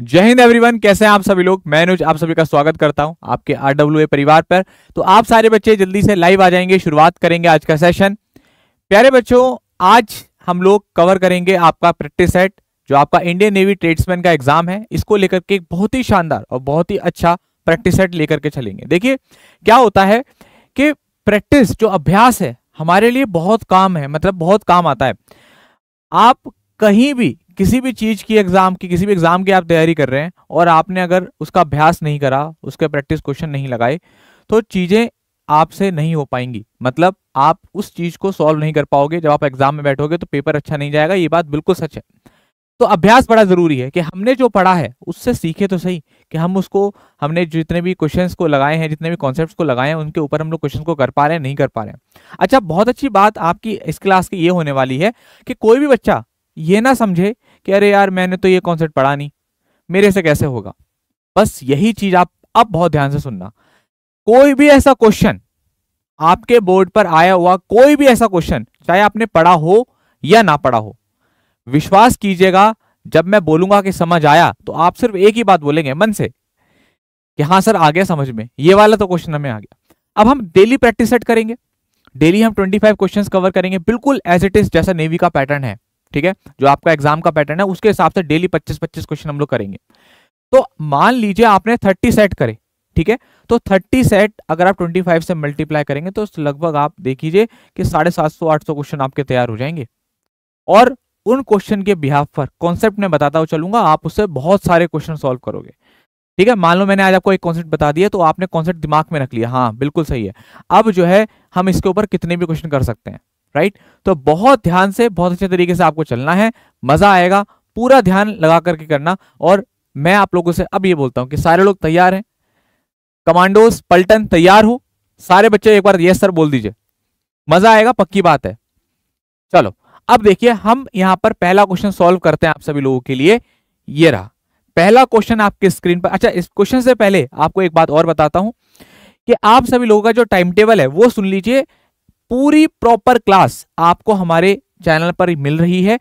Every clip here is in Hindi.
जय हिंद एवरीवन कैसे हैं आप सभी लोग मैं अनुज आप सभी का स्वागत करता हूं आपके आरडब्ल्यूए परिवार पर तो आप सारे बच्चे जल्दी से लाइव आ जाएंगे शुरुआत करेंगे आज का सेशन प्यारे बच्चों आज हम लोग कवर करेंगे आपका प्रैक्टिस सेट जो आपका इंडियन नेवी ट्रेड्समैन का एग्जाम है इसको लेकर के बहुत ही शानदार और बहुत ही अच्छा प्रैक्टिस सेट लेकर के चलेंगे देखिए क्या होता है कि प्रैक्टिस जो अभ्यास है हमारे लिए बहुत काम है मतलब बहुत काम आता है आप कहीं भी किसी भी चीज़ की एग्ज़ाम की किसी भी एग्ज़ाम की आप तैयारी कर रहे हैं और आपने अगर उसका अभ्यास नहीं करा उसके प्रैक्टिस क्वेश्चन नहीं लगाए तो चीज़ें आपसे नहीं हो पाएंगी मतलब आप उस चीज़ को सॉल्व नहीं कर पाओगे जब आप एग्ज़ाम में बैठोगे तो पेपर अच्छा नहीं जाएगा ये बात बिल्कुल सच है तो अभ्यास बड़ा ज़रूरी है कि हमने जो पढ़ा है उससे सीखे तो सही कि हम उसको हमने जितने भी क्वेश्चंस को लगाए हैं जितने भी कॉन्सेप्ट्स को लगाए हैं उनके ऊपर हम लोग क्वेश्चन को कर पा रहे हैं नहीं कर पा रहे हैं अच्छा बहुत अच्छी बात आपकी इस क्लास की ये होने वाली है कि कोई भी बच्चा ये ना समझे कि अरे यार मैंने तो ये कॉन्सेप्ट पढ़ा नहीं मेरे से कैसे होगा बस यही चीज आप अब बहुत ध्यान से सुनना कोई भी ऐसा क्वेश्चन आपके बोर्ड पर आया हुआ कोई भी ऐसा क्वेश्चन चाहे आपने पढ़ा हो या ना पढ़ा हो विश्वास कीजिएगा जब मैं बोलूंगा कि समझ आया तो आप सिर्फ एक ही बात बोलेंगे मन से कि हाँ सर आ गया समझ में ये वाला तो क्वेश्चन हमें आ गया अब हम डेली प्रैक्टिस सेट करेंगे डेली हम 25 क्वेश्चंस कवर करेंगे बिल्कुल एज इट इज जैसा नेवी का पैटर्न है ठीक है जो आपका एग्जाम का पैटर्न है उसके हिसाब से डेली पच्चीस पच्चीस क्वेश्चन हम लोग करेंगे तो मान लीजिए आपने थर्टी सेट करे ठीक है तो थर्टी सेट अगर आप ट्वेंटी फाइव से मल्टीप्लाई करेंगे तो लगभग आप देखिए कि साढ़े सात सौ आठ सौ क्वेश्चन आपके तैयार हो जाएंगे और उन क्वेश्चन के बिहाफ पर कॉन्सेप्ट में बताता हुआ चलूंगा आप उससे बहुत सारे क्वेश्चन सॉल्व करोगे ठीक है मान लो मैंने आज आपको एक कॉन्सेप्ट बता दिया तो आपने कॉन्सेप्ट दिमाग में रख लिया हाँ बिल्कुल सही है अब जो है हम इसके ऊपर कितने भी क्वेश्चन कर सकते हैं राइट तो बहुत ध्यान से बहुत अच्छे तरीके से आपको चलना है मजा आएगा पूरा ध्यान लगा करके करना और मैं आप लोगों से अब ये बोलता हूं कि सारे लोग तैयार हैं कमांडोस पलटन तैयार हो सारे बच्चे एक बार यस सर बोल दीजिए मजा आएगा पक्की बात है चलो अब देखिए हम यहाँ पर पहला क्वेश्चन सॉल्व करते हैं आप सभी लोगों के लिए ये रहा पहला क्वेश्चन आपके स्क्रीन पर अच्छा इस क्वेश्चन से पहले आपको एक बात और बताता हूं कि आप सभी लोगों का जो टाइम टेबल है वो सुन लीजिए पूरी प्रॉपर क्लास आपको हमारे चैनल पर मिल रही है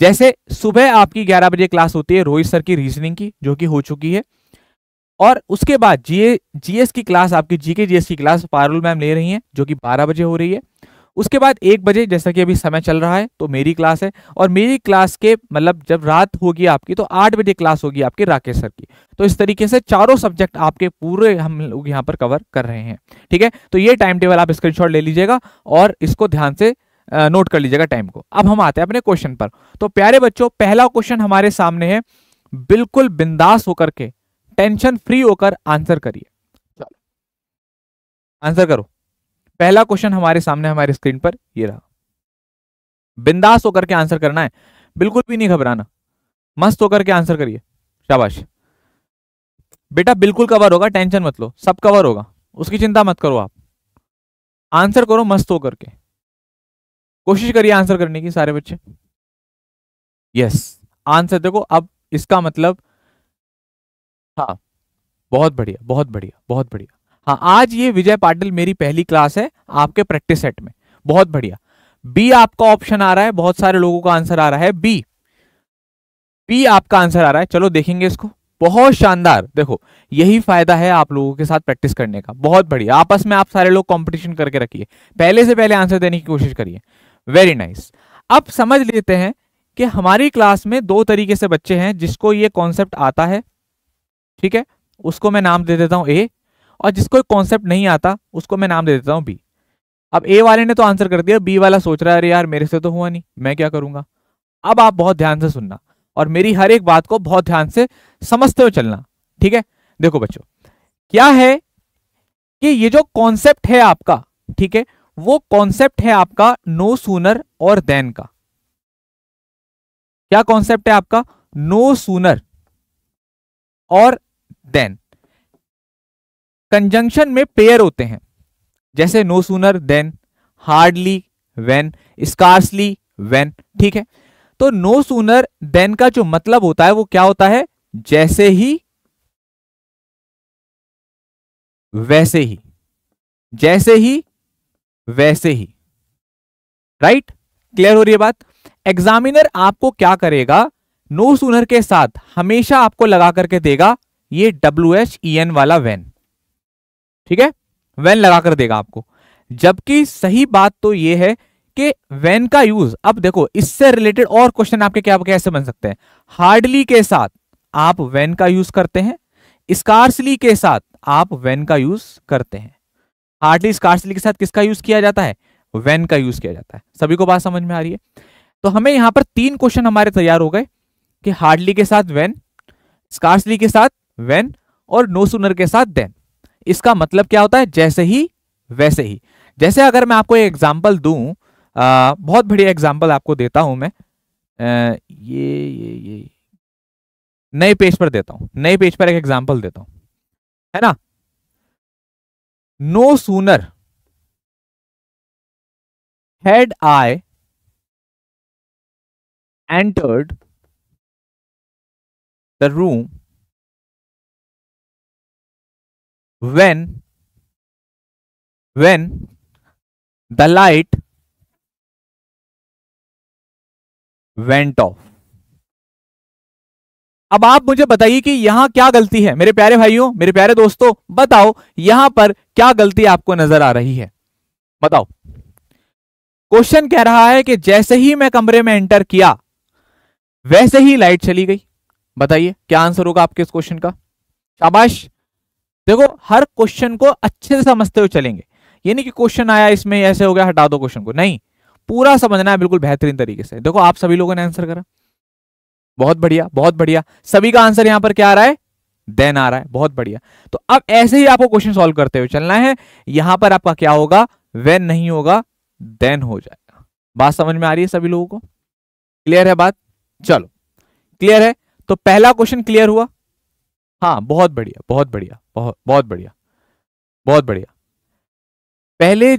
जैसे सुबह आपकी 11 बजे क्लास होती है रोहित सर की रीजनिंग की जो कि हो चुकी है और उसके बाद जीए जीएस की क्लास आपकी जीके जीएस की क्लास पारुल मैम ले रही हैं जो कि 12 बजे हो रही है उसके बाद एक बजे जैसा कि अभी समय चल रहा है तो मेरी क्लास है और मेरी क्लास के मतलब जब रात होगी आपकी तो आठ बजे क्लास होगी आपकी राकेश सर की तो इस तरीके से चारों सब्जेक्ट आपके पूरे हम लोग यहाँ पर कवर कर रहे हैं ठीक है तो ये टाइम टेबल आप स्क्रीनशॉट ले लीजिएगा और इसको ध्यान से नोट कर लीजिएगा टाइम को अब हम आते हैं अपने क्वेश्चन पर तो प्यारे बच्चों पहला क्वेश्चन हमारे सामने है बिल्कुल बिंदास होकर के टेंशन फ्री होकर आंसर करिए आंसर करो पहला क्वेश्चन हमारे सामने हमारे स्क्रीन पर ये रहा बिंदास होकर के आंसर करना है बिल्कुल भी नहीं घबराना मस्त होकर के आंसर करिए शाबाश बेटा बिल्कुल कवर होगा टेंशन मत लो सब कवर होगा उसकी चिंता मत करो आप आंसर करो मस्त होकर के कोशिश करिए आंसर करने की सारे बच्चे यस आंसर देखो अब इसका मतलब हाँ बहुत बढ़िया बहुत बढ़िया बहुत बढ़िया हाँ आज ये विजय पाटिल मेरी पहली क्लास है आपके प्रैक्टिस सेट में बहुत बढ़िया बी आपका ऑप्शन आ रहा है बहुत सारे लोगों का आंसर आ रहा है बी बी आपका आंसर आ रहा है चलो देखेंगे इसको बहुत शानदार देखो यही फायदा है आप लोगों के साथ प्रैक्टिस करने का बहुत बढ़िया आपस में आप सारे लोग कंपटीशन करके रखिए पहले से पहले आंसर देने की कोशिश करिए वेरी नाइस अब समझ लेते हैं कि हमारी क्लास में दो तरीके से बच्चे हैं जिसको ये कॉन्सेप्ट आता है ठीक है उसको मैं नाम दे देता हूं ए और जिसको कॉन्सेप्ट नहीं आता उसको मैं नाम दे देता हूँ बी अब ए वाले ने तो आंसर कर दिया बी वाला सोच रहा है अरे यार मेरे से तो हुआ नहीं मैं क्या करूंगा अब आप बहुत ध्यान से सुनना और मेरी हर एक बात को बहुत ध्यान से समझते हुए चलना ठीक है देखो बच्चों क्या है कि ये जो कॉन्सेप्ट है आपका ठीक है वो कॉन्सेप्ट है आपका नो सूनर और देन का क्या कॉन्सेप्ट है आपका नो सूनर और देन कंजंक्शन में पेयर होते हैं जैसे no sooner then hardly when scarcely when ठीक है तो नो सूनर देन का जो मतलब होता है वो क्या होता है जैसे ही वैसे ही जैसे ही वैसे ही राइट क्लियर हो रही है बात एग्जामिनर आपको क्या करेगा नो सूनर के साथ हमेशा आपको लगा करके देगा ये डब्ल्यू एच ई एन वाला वेन ठीक है वैन लगा कर देगा आपको जबकि सही बात तो यह है कि वैन का यूज अब देखो इससे रिलेटेड और क्वेश्चन आपके क्या कैसे बन सकते हैं हार्डली के साथ आप वैन का यूज करते हैं स्कार्सली के साथ आप वैन का यूज करते हैं हार्डली स्कार्सली के साथ किसका यूज किया जाता है वैन का यूज किया जाता है सभी को बात समझ में आ रही है तो हमें यहां पर तीन क्वेश्चन हमारे तैयार हो गए कि हार्डली के साथ वैन स्कार्सली के साथ वैन और नो सुनर के साथ देन इसका मतलब क्या होता है जैसे ही वैसे ही जैसे अगर मैं आपको एग्जाम्पल दू आ, बहुत बढ़िया एग्जाम्पल आपको देता हूं मैं आ, ये ये ये नए पेज पर देता हूं नए पेज पर एक एग्जाम्पल देता हूं है ना no sooner had I entered the room when when the light went off अब आप मुझे बताइए कि यहां क्या गलती है मेरे प्यारे भाइयों मेरे प्यारे दोस्तों बताओ यहां पर क्या गलती आपको नजर आ रही है बताओ क्वेश्चन कह रहा है कि जैसे ही मैं कमरे में एंटर किया वैसे ही लाइट चली गई बताइए क्या आंसर होगा आपके इस क्वेश्चन का शाबाश देखो हर क्वेश्चन को अच्छे से समझते हुए चलेंगे ये नहीं कि क्वेश्चन आया इसमें ऐसे हो गया हटा दो क्वेश्चन को नहीं पूरा समझना है बिल्कुल बेहतरीन तरीके से देखो आप सभी लोगों ने आंसर करा बहुत बढ़िया बहुत बढ़िया सभी का आंसर यहां पर क्या आ रहा है देन आ रहा है बहुत बढ़िया तो अब ऐसे ही आपको क्वेश्चन सॉल्व करते हुए चलना है यहां पर आपका क्या होगा वेन नहीं होगा देन हो जाएगा बात समझ में आ रही है सभी लोगों को क्लियर है बात चलो क्लियर है तो पहला क्वेश्चन क्लियर हुआ हाँ बहुत बढ़िया बहुत बढ़िया बहुत बहुत बढ़िया बहुत बढ़िया पहले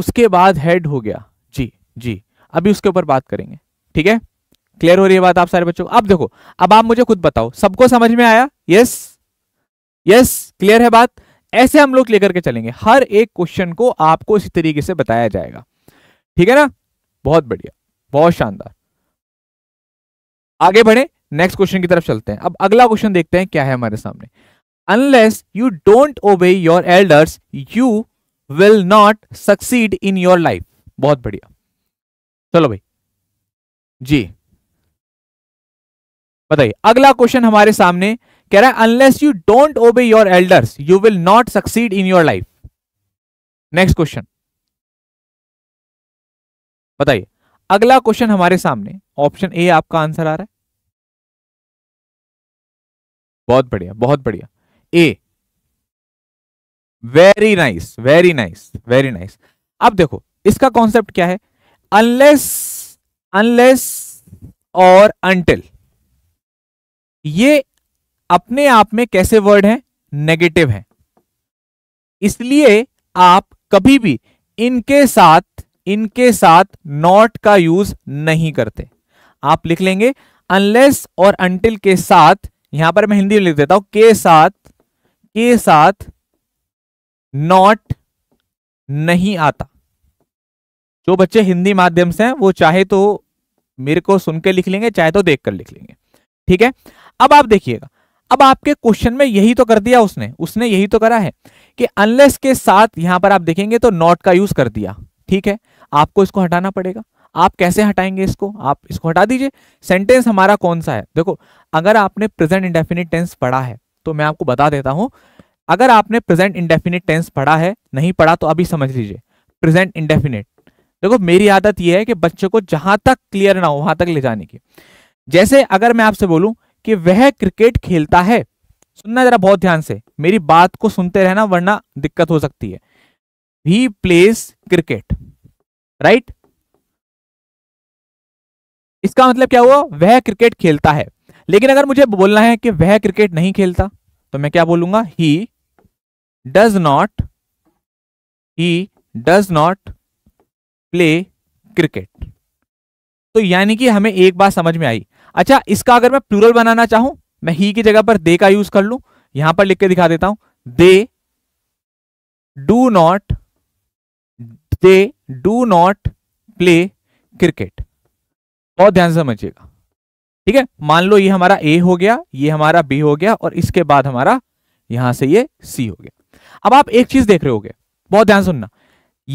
उसके बाद हेड हो गया जी जी अभी उसके ऊपर बात करेंगे ठीक है क्लियर हो रही है बात आप सारे बच्चों अब देखो अब आप मुझे खुद बताओ सबको समझ में आया यस यस क्लियर है बात ऐसे हम लोग लेकर के चलेंगे हर एक क्वेश्चन को आपको इसी तरीके से बताया जाएगा ठीक है ना बहुत बढ़िया बहुत शानदार आगे बढ़े नेक्स्ट क्वेश्चन की तरफ चलते हैं अब अगला क्वेश्चन देखते हैं क्या है हमारे सामने unless you don't obey your elders you will not succeed in your life बहुत बढ़िया चलो भाई जी बताइए अगला क्वेश्चन हमारे सामने कह रहा है unless you don't obey your elders you will not succeed in your life next question बताइए अगला क्वेश्चन हमारे सामने ऑप्शन ए आपका आंसर आ रहा है बहुत बढ़िया बहुत बढ़िया a very nice very nice very nice अब देखो इसका कॉन्सेप्ट क्या है अनलेस अनलेस और अनटिल ये अपने आप में कैसे वर्ड हैं नेगेटिव हैं इसलिए आप कभी भी इनके साथ इनके साथ नॉट का यूज नहीं करते आप लिख लेंगे अनलेस और अंटिल के साथ यहां पर मैं हिंदी लिख देता हूं के साथ के साथ नॉट नहीं आता जो बच्चे हिंदी माध्यम से हैं वो चाहे तो मेरे को सुनकर लिख लेंगे चाहे तो देख कर लिख लेंगे ठीक है अब आप देखिएगा अब आपके क्वेश्चन में यही तो कर दिया उसने उसने यही तो करा है कि अनलेस के साथ यहां पर आप देखेंगे तो नॉट का यूज कर दिया ठीक है आपको इसको हटाना पड़ेगा आप कैसे हटाएंगे इसको आप इसको हटा दीजिए सेंटेंस हमारा कौन सा है देखो अगर आपने प्रेजेंट इंडेफिनिट टेंस पढ़ा है तो मैं आपको बता देता हूं अगर आपने प्रेजेंट इंडेफिनिट टेंस पढ़ा है नहीं पढ़ा तो अभी समझ लीजिए प्रेजेंट इंडेफिनिट देखो मेरी आदत यह है कि बच्चों को जहां तक क्लियर ना हो वहां तक ले जाने की जैसे अगर मैं आपसे बोलूं कि वह क्रिकेट खेलता है सुनना जरा बहुत ध्यान से मेरी बात को सुनते रहना वरना दिक्कत हो सकती है ही प्लेस क्रिकेट राइट इसका मतलब क्या हुआ वह क्रिकेट खेलता है लेकिन अगर मुझे बोलना है कि वह क्रिकेट नहीं खेलता तो मैं क्या बोलूंगा he does not he does not play cricket तो यानी कि हमें एक बात समझ में आई अच्छा इसका अगर मैं प्लूरल बनाना चाहूं मैं ही की जगह पर दे का यूज कर लू यहां पर लिख के दिखा देता हूं they do not they do not play cricket बहुत ध्यान से समझिएगा ठीक है मान लो ये हमारा ए हो गया ये हमारा बी हो गया और इसके बाद हमारा यहां से ये सी हो गया अब आप एक चीज देख रहे हो बहुत ध्यान सुनना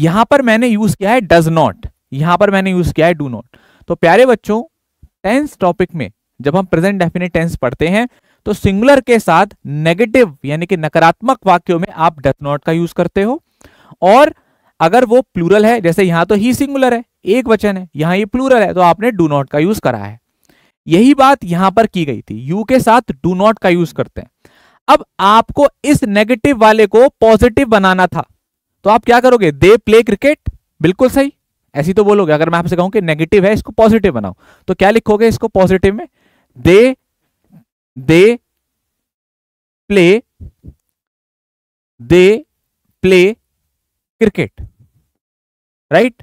यहां पर मैंने यूज किया है डज नॉट यहां पर मैंने यूज किया है डू नॉट तो प्यारे बच्चों टेंस टॉपिक में जब हम प्रेजेंट डेफिनेट टेंस पढ़ते हैं तो सिंगुलर के साथ नेगेटिव यानी कि नकारात्मक वाक्यों में आप डज नॉट का यूज करते हो और अगर वो प्लूरल है जैसे यहां तो ही सिंगुलर है एक वचन है यहां ये प्लूरल है तो आपने डू नॉट का यूज करा है यही बात यहां पर की गई थी यू के साथ डू नॉट का यूज करते हैं अब आपको इस नेगेटिव वाले को पॉजिटिव बनाना था तो आप क्या करोगे दे प्ले क्रिकेट बिल्कुल सही ऐसी तो बोलोगे अगर मैं आपसे कहूं कि नेगेटिव है इसको पॉजिटिव बनाओ तो क्या लिखोगे इसको पॉजिटिव में they they play they play cricket right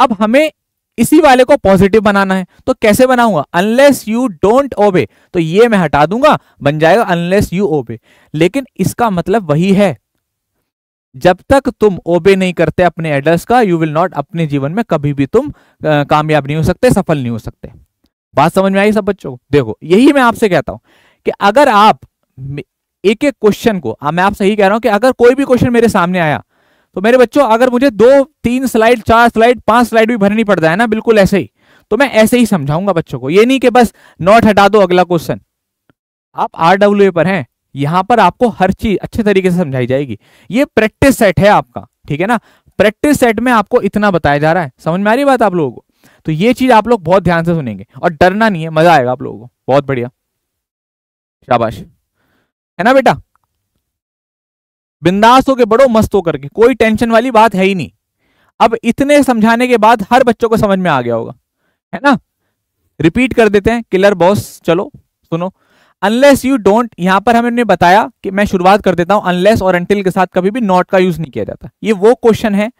अब हमें इसी वाले को पॉजिटिव बनाना है तो कैसे बनाऊंगा अनलेस यू डोंट ओबे तो ये मैं हटा दूंगा बन जाएगा अनलेस यू ओबे लेकिन इसका मतलब वही है जब तक तुम ओबे नहीं करते अपने एड्रेस का यू विल नॉट अपने जीवन में कभी भी तुम कामयाब नहीं हो सकते सफल नहीं हो सकते बात समझ में आई सब बच्चों देखो यही मैं आपसे कहता हूं कि अगर आप एक एक क्वेश्चन को मैं आप सही कह रहा हूं कि अगर कोई भी क्वेश्चन मेरे सामने आया तो मेरे बच्चों अगर मुझे दो तीन स्लाइड चार स्लाइड पांच स्लाइड भी भरनी पड़ता है ना बिल्कुल ऐसे ही तो मैं ऐसे ही समझाऊंगा बच्चों को ये नहीं कि बस नोट हटा दो अगला क्वेश्चन आप आर डब्ल्यू पर हैं यहां पर आपको हर चीज अच्छे तरीके से समझाई जाएगी ये प्रैक्टिस सेट है आपका ठीक है ना प्रैक्टिस सेट में आपको इतना बताया जा रहा है समझ में आ रही बात आप लोगों को तो ये चीज आप लोग बहुत ध्यान से सुनेंगे और डरना नहीं है मजा आएगा आप लोगों को बहुत बढ़िया शाबाश है ना बेटा बिंदास होके बड़ो मस्त होकर के कोई टेंशन वाली बात है ही नहीं अब इतने समझाने के बाद हर बच्चों को समझ में आ गया होगा है ना रिपीट कर देते हैं किलर बॉस चलो सुनो अनलेस यू डोंट यहां पर हमने बताया कि मैं शुरुआत कर देता हूं अनलेस और अंटिल के साथ कभी भी नॉट का यूज नहीं किया जाता ये वो क्वेश्चन है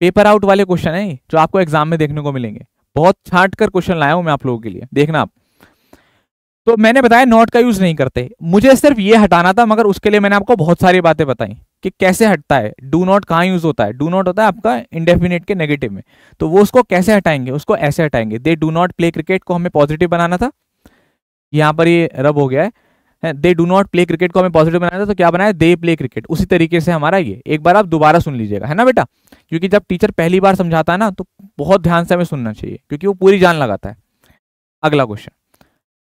पेपर आउट वाले क्वेश्चन है जो आपको एग्जाम में देखने को मिलेंगे बहुत छाट कर क्वेश्चन लाया हूं मैं आप लोगों के लिए देखना आप तो मैंने बताया नॉट का यूज नहीं करते मुझे सिर्फ ये हटाना था मगर उसके लिए मैंने आपको बहुत सारी बातें बताई कि कैसे हटता है डू नॉट कहाँ यूज होता है डू नॉट होता है आपका इंडेफिनेट के नेगेटिव में तो वो उसको कैसे हटाएंगे उसको ऐसे हटाएंगे they do not play cricket को हमें पॉजिटिव बनाना था यहाँ पर ये रब हो गया है they do not play cricket को हमें पॉजिटिव बनाना था तो क्या बनाया दे प्ले क्रिकेट उसी तरीके से हमारा ये एक बार आप दोबारा सुन लीजिएगा है ना बेटा क्योंकि जब टीचर पहली बार समझाता है ना तो बहुत ध्यान से हमें सुनना चाहिए क्योंकि वो पूरी जान लगाता है अगला question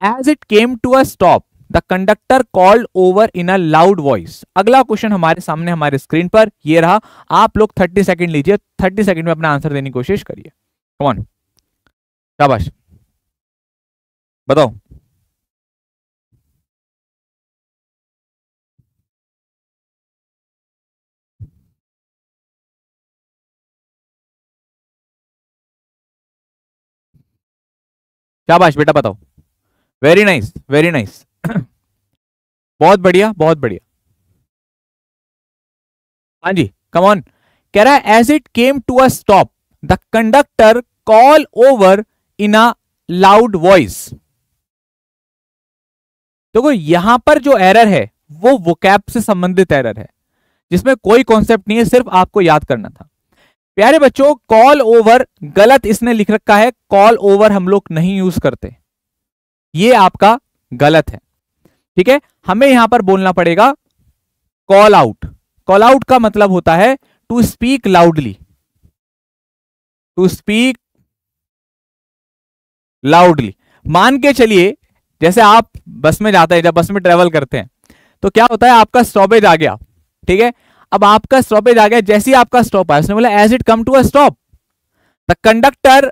as it came to a stop the conductor called over in a loud voice अगला क्वेश्चन हमारे सामने हमारे स्क्रीन पर ये रहा आप लोग थर्टी सेकेंड लीजिए थर्टी सेकेंड में अपना आंसर देने की कोशिश करिए कौन शाबाश बताओ शाबाश बेटा बताओ वेरी नाइस वेरी नाइस बहुत बढ़िया बहुत बढ़िया हाँ जी कम ऑन कह रहा है as it came to a stop the conductor call over in a loud voice देखो यहां पर जो एरर है वो वोकैप से संबंधित एरर है जिसमें कोई कॉन्सेप्ट नहीं है सिर्फ आपको याद करना था प्यारे बच्चों कॉल ओवर गलत इसने लिख रखा है कॉल ओवर हम लोग नहीं यूज करते ये आपका गलत है ठीक है हमें यहां पर बोलना पड़ेगा कॉल आउट कॉल आउट का मतलब होता है to speak loudly to speak loudly मान के चलिए जैसे आप बस में जाते हैं जब बस में ट्रेवल करते हैं तो क्या होता है आपका स्टॉपेज आ गया ठीक है अब आपका स्टॉपेज आ गया जैसे ही आपका स्टॉप आया उसने बोला as it come to a stop the conductor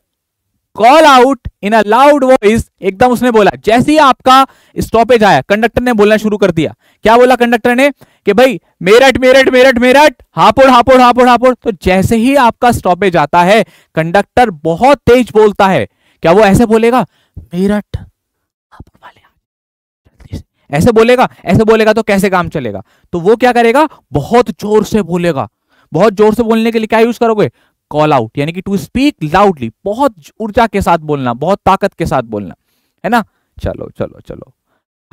call out in a loud voice एकदम उसने बोला जैसे ही आपका स्टॉपेज आया कंडक्टर ने बोलना शुरू कर दिया क्या बोला कंडक्टर ने कि भाई मेरठ मेरठ मेरठ मेरठ हापुड़ हापुड़ हापुड़ हापुड़ तो जैसे ही आपका स्टॉपेज आता है कंडक्टर बहुत तेज बोलता है क्या वो ऐसे बोलेगा मेरठ हापुड़ वाले ऐसे बोलेगा ऐसे बोलेगा तो कैसे काम चलेगा तो वो क्या करेगा बहुत जोर से बोलेगा बहुत जोर से बोलने के लिए क्या यूज करोगे कॉल आउट यानी कि टू स्पीक लाउडली बहुत ऊर्जा के साथ बोलना बहुत ताकत के साथ बोलना है ना चलो चलो चलो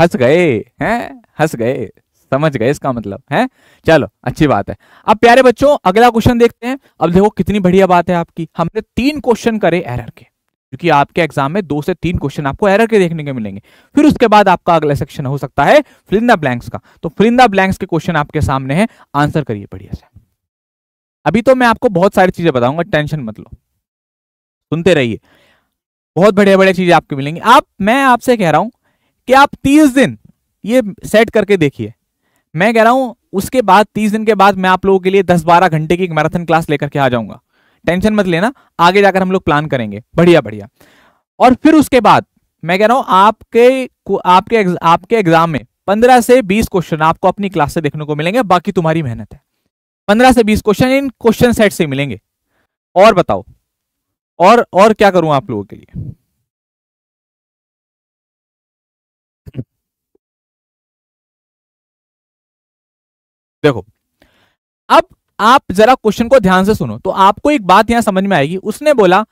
हंस गए हैं हंस गए समझ गए इसका मतलब है चलो अच्छी बात है अब प्यारे बच्चों अगला क्वेश्चन देखते हैं अब देखो कितनी बढ़िया बात है आपकी हमने तीन क्वेश्चन करे एरर के क्योंकि आपके एग्जाम में दो से तीन क्वेश्चन आपको एरर के देखने के मिलेंगे फिर उसके बाद आपका अगला सेक्शन हो सकता है फिलिंदा ब्लैंक्स का तो फिलिंदा ब्लैंक्स के क्वेश्चन आपके सामने है आंसर करिए बढ़िया से अभी तो मैं आपको बहुत सारी चीजें बताऊंगा टेंशन मत लो सुनते रहिए बहुत बढ़िया बढ़िया चीजें आपको मिलेंगी आप मैं आपसे कह रहा हूं कि आप तीस दिन ये सेट करके देखिए मैं कह रहा हूं उसके बाद तीस दिन के बाद मैं आप लोगों के लिए दस बारह घंटे की एक मैराथन क्लास लेकर के आ जाऊंगा टेंशन मत लेना आगे जाकर हम लोग प्लान करेंगे बढ़िया बढ़िया और फिर उसके बाद मैं कह रहा हूं आपके आपके आपके एग्जाम में पंद्रह से बीस क्वेश्चन आपको अपनी क्लास से देखने को मिलेंगे बाकी तुम्हारी मेहनत है पंद्रह से बीस क्वेश्चन इन क्वेश्चन सेट से मिलेंगे और बताओ और और क्या करूं आप लोगों के लिए देखो अब आप जरा क्वेश्चन को ध्यान से सुनो तो आपको एक बात यहां समझ में आएगी उसने बोला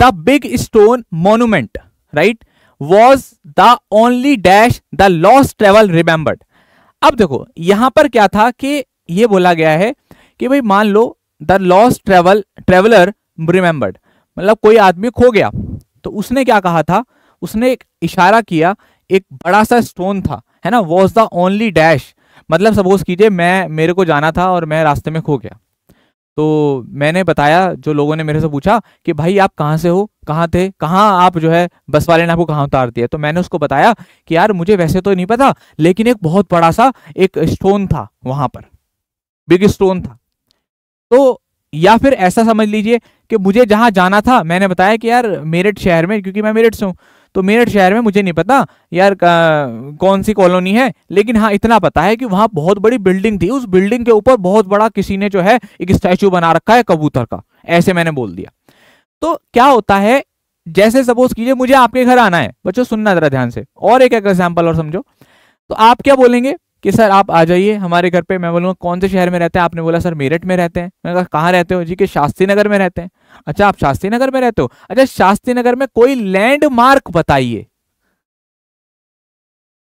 the big stone monument right was the only dash the lost travel remembered अब देखो यहां पर क्या था कि यह बोला गया है कि भाई मान लो the lost travel traveller remembered मतलब कोई आदमी खो गया तो उसने क्या कहा था उसने एक इशारा किया एक बड़ा सा स्टोन था है ना वॉज द ओनली डैश मतलब सपोज कीजिए मैं मेरे को जाना था और मैं रास्ते में खो गया तो मैंने बताया जो लोगों ने मेरे से पूछा कि भाई आप कहाँ से हो कहाँ थे कहाँ आप जो है बस वाले ने आपको कहाँ उतार दिया तो मैंने उसको बताया कि यार मुझे वैसे तो नहीं पता लेकिन एक बहुत बड़ा सा एक स्टोन था वहां पर बिग स्टोन था तो या फिर ऐसा समझ लीजिए कि मुझे जहाँ जाना था मैंने बताया कि यार मेरठ शहर में क्योंकि मैं मेरठ से हूँ तो मेरठ शहर में मुझे नहीं पता यार कौन सी कॉलोनी है लेकिन हाँ इतना पता है कि वहाँ बहुत बड़ी बिल्डिंग थी उस बिल्डिंग के ऊपर बहुत बड़ा किसी ने जो है एक स्टैचू बना रखा है कबूतर का ऐसे मैंने बोल दिया तो क्या होता है जैसे सपोज कीजिए मुझे आपके घर आना है बच्चों सुनना जरा ध्यान से और एक एग्जाम्पल और समझो तो आप क्या बोलेंगे कि सर आप आ जाइए हमारे घर पे मैं बोलूँगा कौन से शहर में रहते हैं आपने बोला सर मेरठ में रहते हैं मैंने कहा कहाँ रहते हो जी कि शास्त्री नगर में रहते हैं अच्छा आप शास्त्री नगर में रहते हो अच्छा शास्त्री नगर में कोई लैंडमार्क बताइए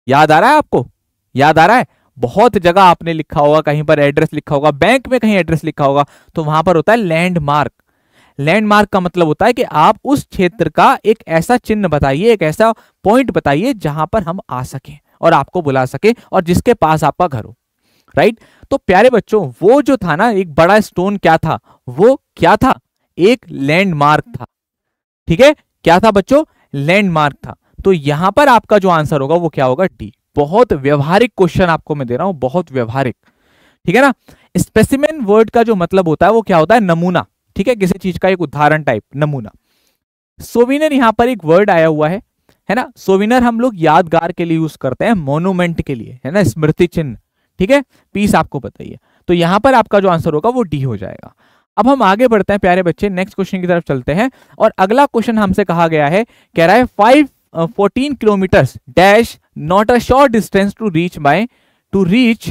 याद आ रहा है आपको याद आ रहा है बहुत जगह आपने लिखा होगा कहीं पर एड्रेस लिखा होगा बैंक में कहीं एड्रेस लिखा होगा तो वहां पर होता है लैंडमार्क लैंडमार्क का मतलब होता है कि आप उस क्षेत्र का एक ऐसा चिन्ह बताइए एक ऐसा पॉइंट बताइए जहां पर हम आ सकें और आपको बुला सके और जिसके पास आपका घर हो राइट तो प्यारे बच्चों वो जो था ना एक बड़ा स्टोन क्या था वो क्या था एक लैंडमार्क था ठीक है क्या था बच्चों लैंडमार्क था तो यहां पर आपका जो आंसर होगा वो क्या होगा डी बहुत व्यवहारिक क्वेश्चन आपको मैं दे रहा हूं बहुत व्यवहारिक ठीक है ना स्पेसिमेन वर्ड का जो मतलब होता है वो क्या होता है नमूना ठीक है किसी चीज का एक उदाहरण टाइप नमूना सोविनर यहां पर एक वर्ड आया हुआ है है ना सोविनर हम लोग यादगार के लिए यूज करते हैं मोनूमेंट के लिए है ना स्मृति चिन्ह ठीक है पीस आपको बताइए तो यहां पर आपका जो आंसर होगा वो डी हो जाएगा अब हम आगे बढ़ते हैं प्यारे बच्चे नेक्स्ट क्वेश्चन की तरफ चलते हैं और अगला क्वेश्चन हमसे कहा गया है कह रहा है five fourteen kilometre dash not a short distance to reach my to reach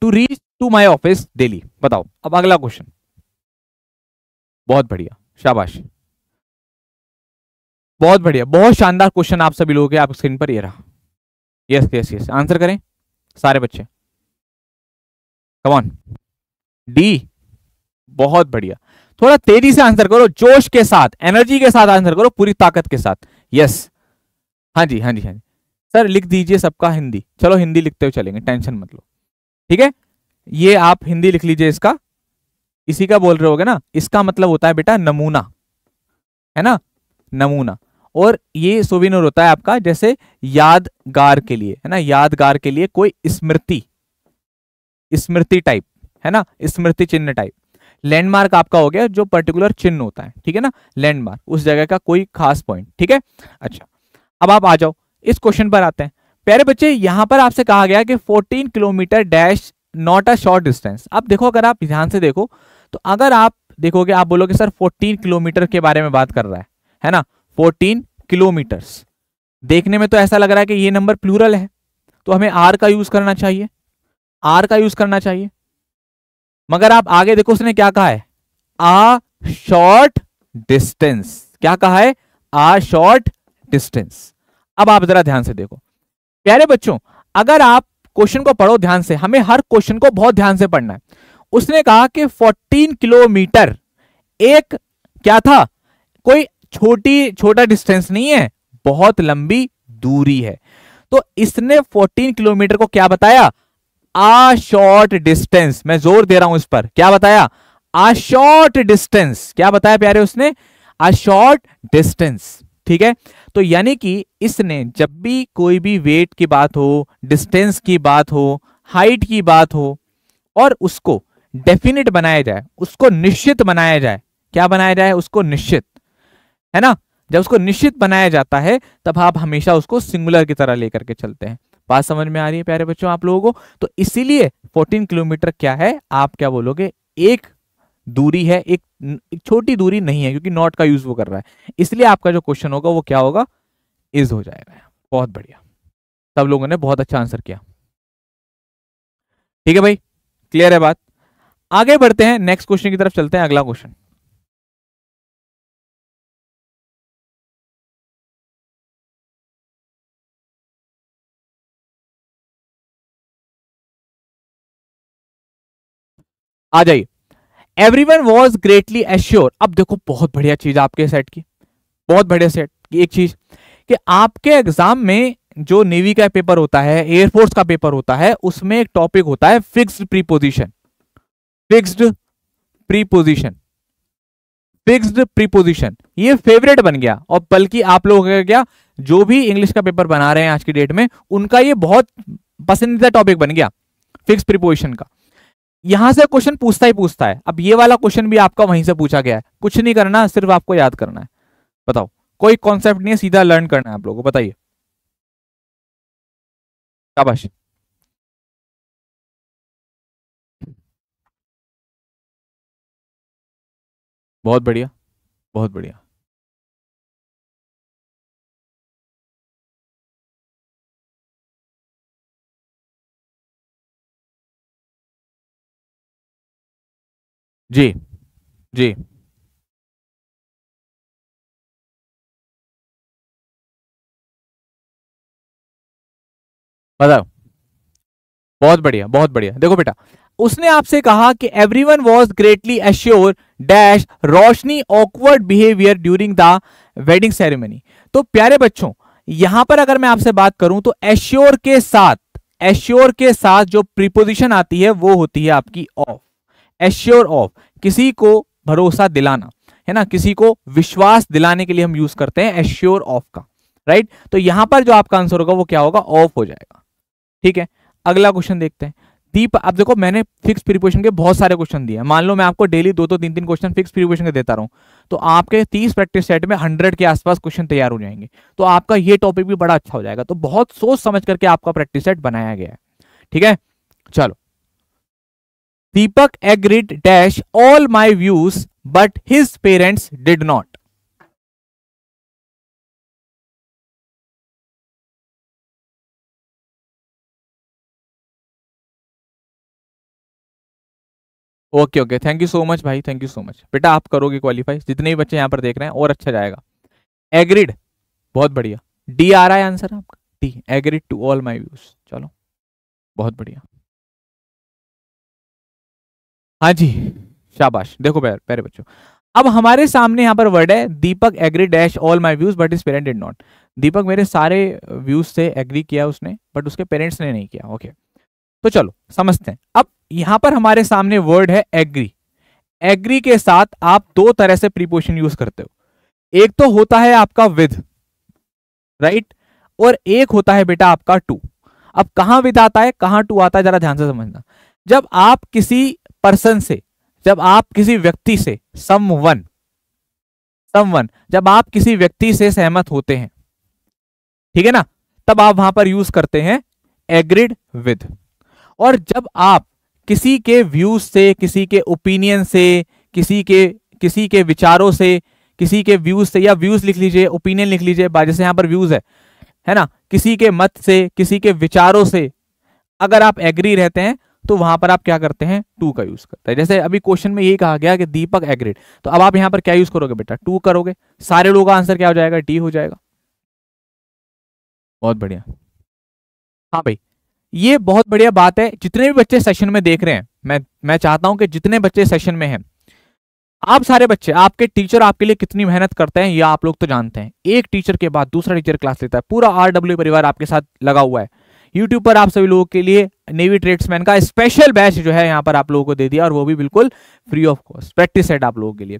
to reach to my office daily बताओ अब अगला क्वेश्चन बहुत बढ़िया शाबाश बहुत बढ़िया बहुत शानदार क्वेश्चन आप सभी लोगों के आप स्क्रीन पर ये रहा यस यस यस आंसर करें सारे बच्चे कमॉन डी बहुत बढ़िया थोड़ा तेजी से आंसर करो जोश के साथ एनर्जी के साथ आंसर करो पूरी ताकत के साथ यस हाँ जी हाँ जी हाँ जी सर लिख दीजिए सबका हिंदी चलो हिंदी लिखते हुए चलेंगे टेंशन मत लो ठीक है ये आप हिंदी लिख लीजिए इसका इसी का बोल रहे होगे ना इसका मतलब होता है बेटा नमूना है ना नमूना और ये सोविनोर होता है आपका जैसे यादगार के लिए है ना यादगार के लिए कोई स्मृति स्मृति टाइप है ना स्मृति चिन्ह टाइप लैंडमार्क आपका हो गया जो पर्टिकुलर चिन्ह होता है ठीक है ना लैंडमार्क उस जगह का कोई खास पॉइंट ठीक है अच्छा अब आप आ जाओ इस क्वेश्चन पर आते हैं प्यारे बच्चे यहां पर आपसे कहा गया कि 14 kilometre dash not a short distance अब देखो अगर आप ध्यान से देखो तो अगर आप देखोगे आप बोलोगे सर 14 किलोमीटर के बारे में बात कर रहा है है ना फोर्टीन किलोमीटर्स देखने में तो ऐसा लग रहा है कि ये नंबर प्लूरल है तो हमें आर का यूज करना चाहिए आर का यूज करना चाहिए मगर आप आगे देखो उसने क्या कहा है आ शॉर्ट डिस्टेंस क्या कहा है आ शॉर्ट डिस्टेंस अब आप जरा ध्यान से देखो प्यारे बच्चों अगर आप क्वेश्चन को पढ़ो ध्यान से हमें हर क्वेश्चन को बहुत ध्यान से पढ़ना है उसने कहा कि 14 किलोमीटर एक क्या था कोई छोटी छोटा डिस्टेंस नहीं है बहुत लंबी दूरी है तो इसने 14 किलोमीटर को क्या बताया आ शॉर्ट डिस्टेंस मैं जोर दे रहा हूं इस पर क्या बताया आ शॉर्ट डिस्टेंस क्या बताया प्यारे उसने आ शॉर्ट डिस्टेंस ठीक है तो यानी कि इसने जब भी कोई भी वेट की बात हो डिस्टेंस की बात हो हाइट की बात हो और उसको डेफिनेट बनाया जाए उसको निश्चित बनाया जाए क्या बनाया जाए उसको निश्चित है ना जब उसको निश्चित बनाया जाता है तब आप हमेशा उसको सिंगुलर की तरह लेकर के चलते हैं बात समझ में आ रही है प्यारे बच्चों आप लोगों को तो इसीलिए 14 किलोमीटर क्या है आप क्या बोलोगे एक दूरी है एक, एक छोटी दूरी नहीं है क्योंकि नॉट का यूज वो कर रहा है इसलिए आपका जो क्वेश्चन होगा वो क्या होगा इज हो जाएगा बहुत बढ़िया सब लोगों ने बहुत अच्छा आंसर किया ठीक है भाई क्लियर है बात आगे बढ़ते हैं नेक्स्ट क्वेश्चन की तरफ चलते हैं अगला क्वेश्चन आ जाइए everyone was greatly assure अब देखो बहुत बढ़िया चीज आपके सेट की बहुत बढ़िया सेट की एक चीज कि आपके एग्जाम में जो नेवी का पेपर होता है एयरफोर्स का पेपर होता है उसमें एक टॉपिक होता है fixed preposition fixed preposition fixed preposition ये फेवरेट बन गया और बल्कि आप लोगों का क्या जो भी इंग्लिश का पेपर बना रहे हैं आज की डेट में उनका ये बहुत पसंदीदा टॉपिक बन गया फिक्स प्रीपोजिशन का यहां से क्वेश्चन पूछता ही पूछता है अब ये वाला क्वेश्चन भी आपका वहीं से पूछा गया है कुछ नहीं करना सिर्फ आपको याद करना है बताओ कोई कॉन्सेप्ट नहीं है सीधा लर्न करना है आप लोगों को बताइए शाबाश बहुत बढ़िया बहुत बढ़िया जी जी बताओ बहुत बढ़िया बहुत बढ़िया देखो बेटा उसने आपसे कहा कि everyone was greatly assure dash Roshni awkward behaviour during the wedding ceremony तो प्यारे बच्चों यहां पर अगर मैं आपसे बात करूं तो एश्योर के साथ एश्योर के साथ जो प्रीपोजिशन आती है वो होती है आपकी ऑफ एश्योर ऑफ किसी को भरोसा दिलाना है ना किसी को विश्वास दिलाने के लिए हम यूज करते हैं एश्योर ऑफ का राइट तो यहां पर जो आपका आंसर होगा वो क्या होगा ऑफ हो जाएगा ठीक है अगला क्वेश्चन देखते हैं दीप अब देखो मैंने फिक्स प्रीपोजिशन के बहुत सारे क्वेश्चन दिए मान लो मैं आपको डेली दो दो तीन तीन क्वेश्चन फिक्स प्रीपोजिशन के देता हूं तो आपके तीस प्रैक्टिस सेट में हंड्रेड के आसपास क्वेश्चन तैयार हो जाएंगे तो आपका ये टॉपिक भी बड़ा अच्छा हो जाएगा तो बहुत सोच समझ करके आपका प्रैक्टिस सेट बनाया गया है ठीक है चलो Deepak agreed dash all my views but his parents did not okay okay thank you so much भाई थैंक यू सो मच बेटा आप करोगे क्वालिफाई जितने भी बच्चे यहां पर देख रहे हैं और अच्छा जाएगा एग्रिड बहुत बढ़िया डी आ रहा है आंसर आपका D agreed to all my views चलो बहुत बढ़िया हाँ जी शाबाश देखो प्यारे बच्चों अब हमारे सामने यहाँ पर वर्ड है Deepak agree dash all my views but his parent did not Deepak मेरे सारे व्यूज से एग्री किया उसने बट उसके पेरेंट्स ने नहीं किया ओके तो चलो समझते हैं अब यहाँ पर हमारे सामने वर्ड है एग्री एग्री के साथ आप दो तरह से प्रीपोशन यूज करते हो एक तो होता है आपका विद राइट और एक होता है बेटा आपका टू अब कहाँ विद आता है कहाँ टू आता है जरा ध्यान से समझना जब आप किसी पर्सन से जब आप किसी व्यक्ति से सम वन सम वन जब आप किसी व्यक्ति से सहमत होते हैं ठीक है ना तब आप वहां पर यूज करते हैं एग्रीड विद और जब आप किसी के व्यूज से किसी के ओपिनियन से किसी के किसी के विचारों से किसी के व्यूज से या व्यूज लिख लीजिए ओपिनियन लिख लीजिए जैसे यहां पर व्यूज है है ना किसी के मत से किसी के विचारों से अगर आप एग्री रहते हैं तो वहां पर आप क्या करते हैं टू का यूज करते हैं जैसे अभी क्वेश्चन में यही कहा गया कि दीपक एग्रेड तो अब आप यहां पर क्या यूज करोगे बेटा टू करोगे सारे लोगों का आंसर क्या हो जाएगा डी हो जाएगा बहुत बढ़िया हाँ भाई ये बहुत बढ़िया बात है जितने भी बच्चे सेशन में देख रहे हैं मैं मैं चाहता हूं कि जितने बच्चे सेशन में हैं आप सारे बच्चे आपके टीचर आपके लिए कितनी मेहनत करते हैं ये आप लोग तो जानते हैं एक टीचर के बाद दूसरा टीचर क्लास लेता है पूरा आरडब्ल्यू परिवार आपके साथ लगा हुआ है यूट्यूब पर आप सभी लोगों के लिए नेवी ट्रेड्समैन का स्पेशल बैच जो है यहाँ पर आप लोगों को दे दिया और वो भी बिल्कुल free of cost practice set आप लोगों के लिए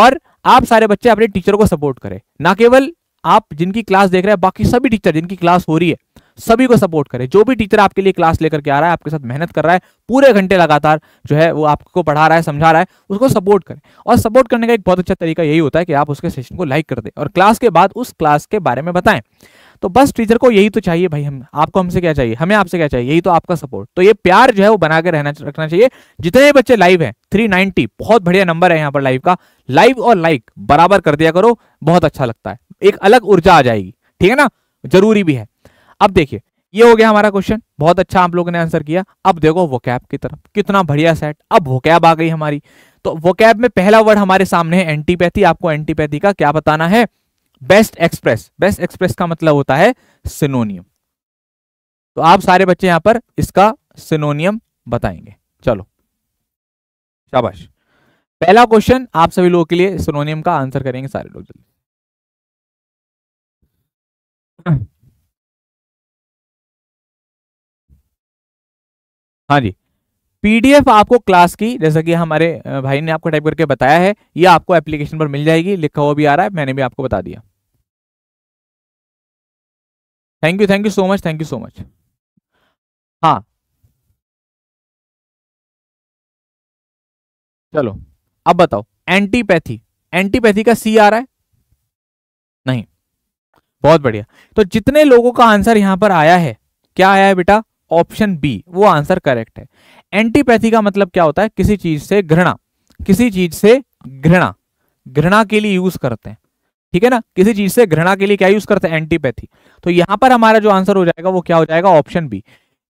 और आप सारे बच्चे अपने टीचर को सपोर्ट करें ना केवल आप जिनकी क्लास देख रहे हैं बाकी सभी टीचर जिनकी क्लास हो रही है सभी को सपोर्ट करें जो भी टीचर आपके लिए क्लास लेकर के आ रहा है आपके साथ मेहनत कर रहा है पूरे घंटे लगातार जो है वो आपको पढ़ा रहा है समझा रहा है उसको सपोर्ट करें और सपोर्ट करने का एक बहुत अच्छा तरीका यही होता है कि आप उसके सेशन को लाइक कर दें और क्लास के बाद उस क्लास के बारे में बताएं तो बस टीचर को यही तो चाहिए भाई हम आपको हमसे क्या चाहिए हमें आपसे क्या चाहिए यही तो आपका सपोर्ट तो ये प्यार जो है वो बना के रहना रखना चाहिए जितने बच्चे लाइव हैं थ्री बहुत बढ़िया नंबर है यहाँ पर लाइव का लाइव और लाइक बराबर कर दिया करो बहुत अच्छा लगता है एक अलग ऊर्जा आ जाएगी ठीक है ना जरूरी भी है अब देखिए ये हो गया हमारा क्वेश्चन बहुत अच्छा आप लोगों ने आंसर किया अब देखो वोकैब की तरफ कितना बढ़िया सेट अब वोकैब आ गई हमारी तो वोकैब में पहला वर्ड हमारे सामने है एंटीपैथी आपको एंटीपैथी का क्या बताना है बेस्ट एक्सप्रेस बेस्ट एक्सप्रेस का मतलब होता है सिनोनियम तो आप सारे बच्चे यहां पर इसका सिनोनियम बताएंगे चलो शाबाश पहला क्वेश्चन आप सभी लोगों के लिए सिनोनियम का आंसर करेंगे सारे लोग जल्दी हाँ जी पीडीएफ आपको क्लास की जैसा कि हमारे भाई ने आपको टाइप करके बताया है ये आपको एप्लीकेशन पर मिल जाएगी लिखा हुआ भी आ रहा है मैंने भी आपको बता दिया thank you thank you so much thank you so much हाँ चलो अब बताओ एंटीपैथी एंटीपैथी का सी आ रहा है नहीं बहुत बढ़िया तो जितने लोगों का आंसर यहां पर आया है क्या आया है बेटा ऑप्शन बी वो आंसर करेक्ट है एंटीपैथी का मतलब क्या होता है किसी चीज से घृणा किसी चीज से घृणा घृणा के लिए यूज करते हैं ठीक है ना किसी चीज से घृणा के लिए क्या यूज करते हैं एंटीपैथी तो यहां पर हमारा जो आंसर हो जाएगा वो क्या हो जाएगा ऑप्शन बी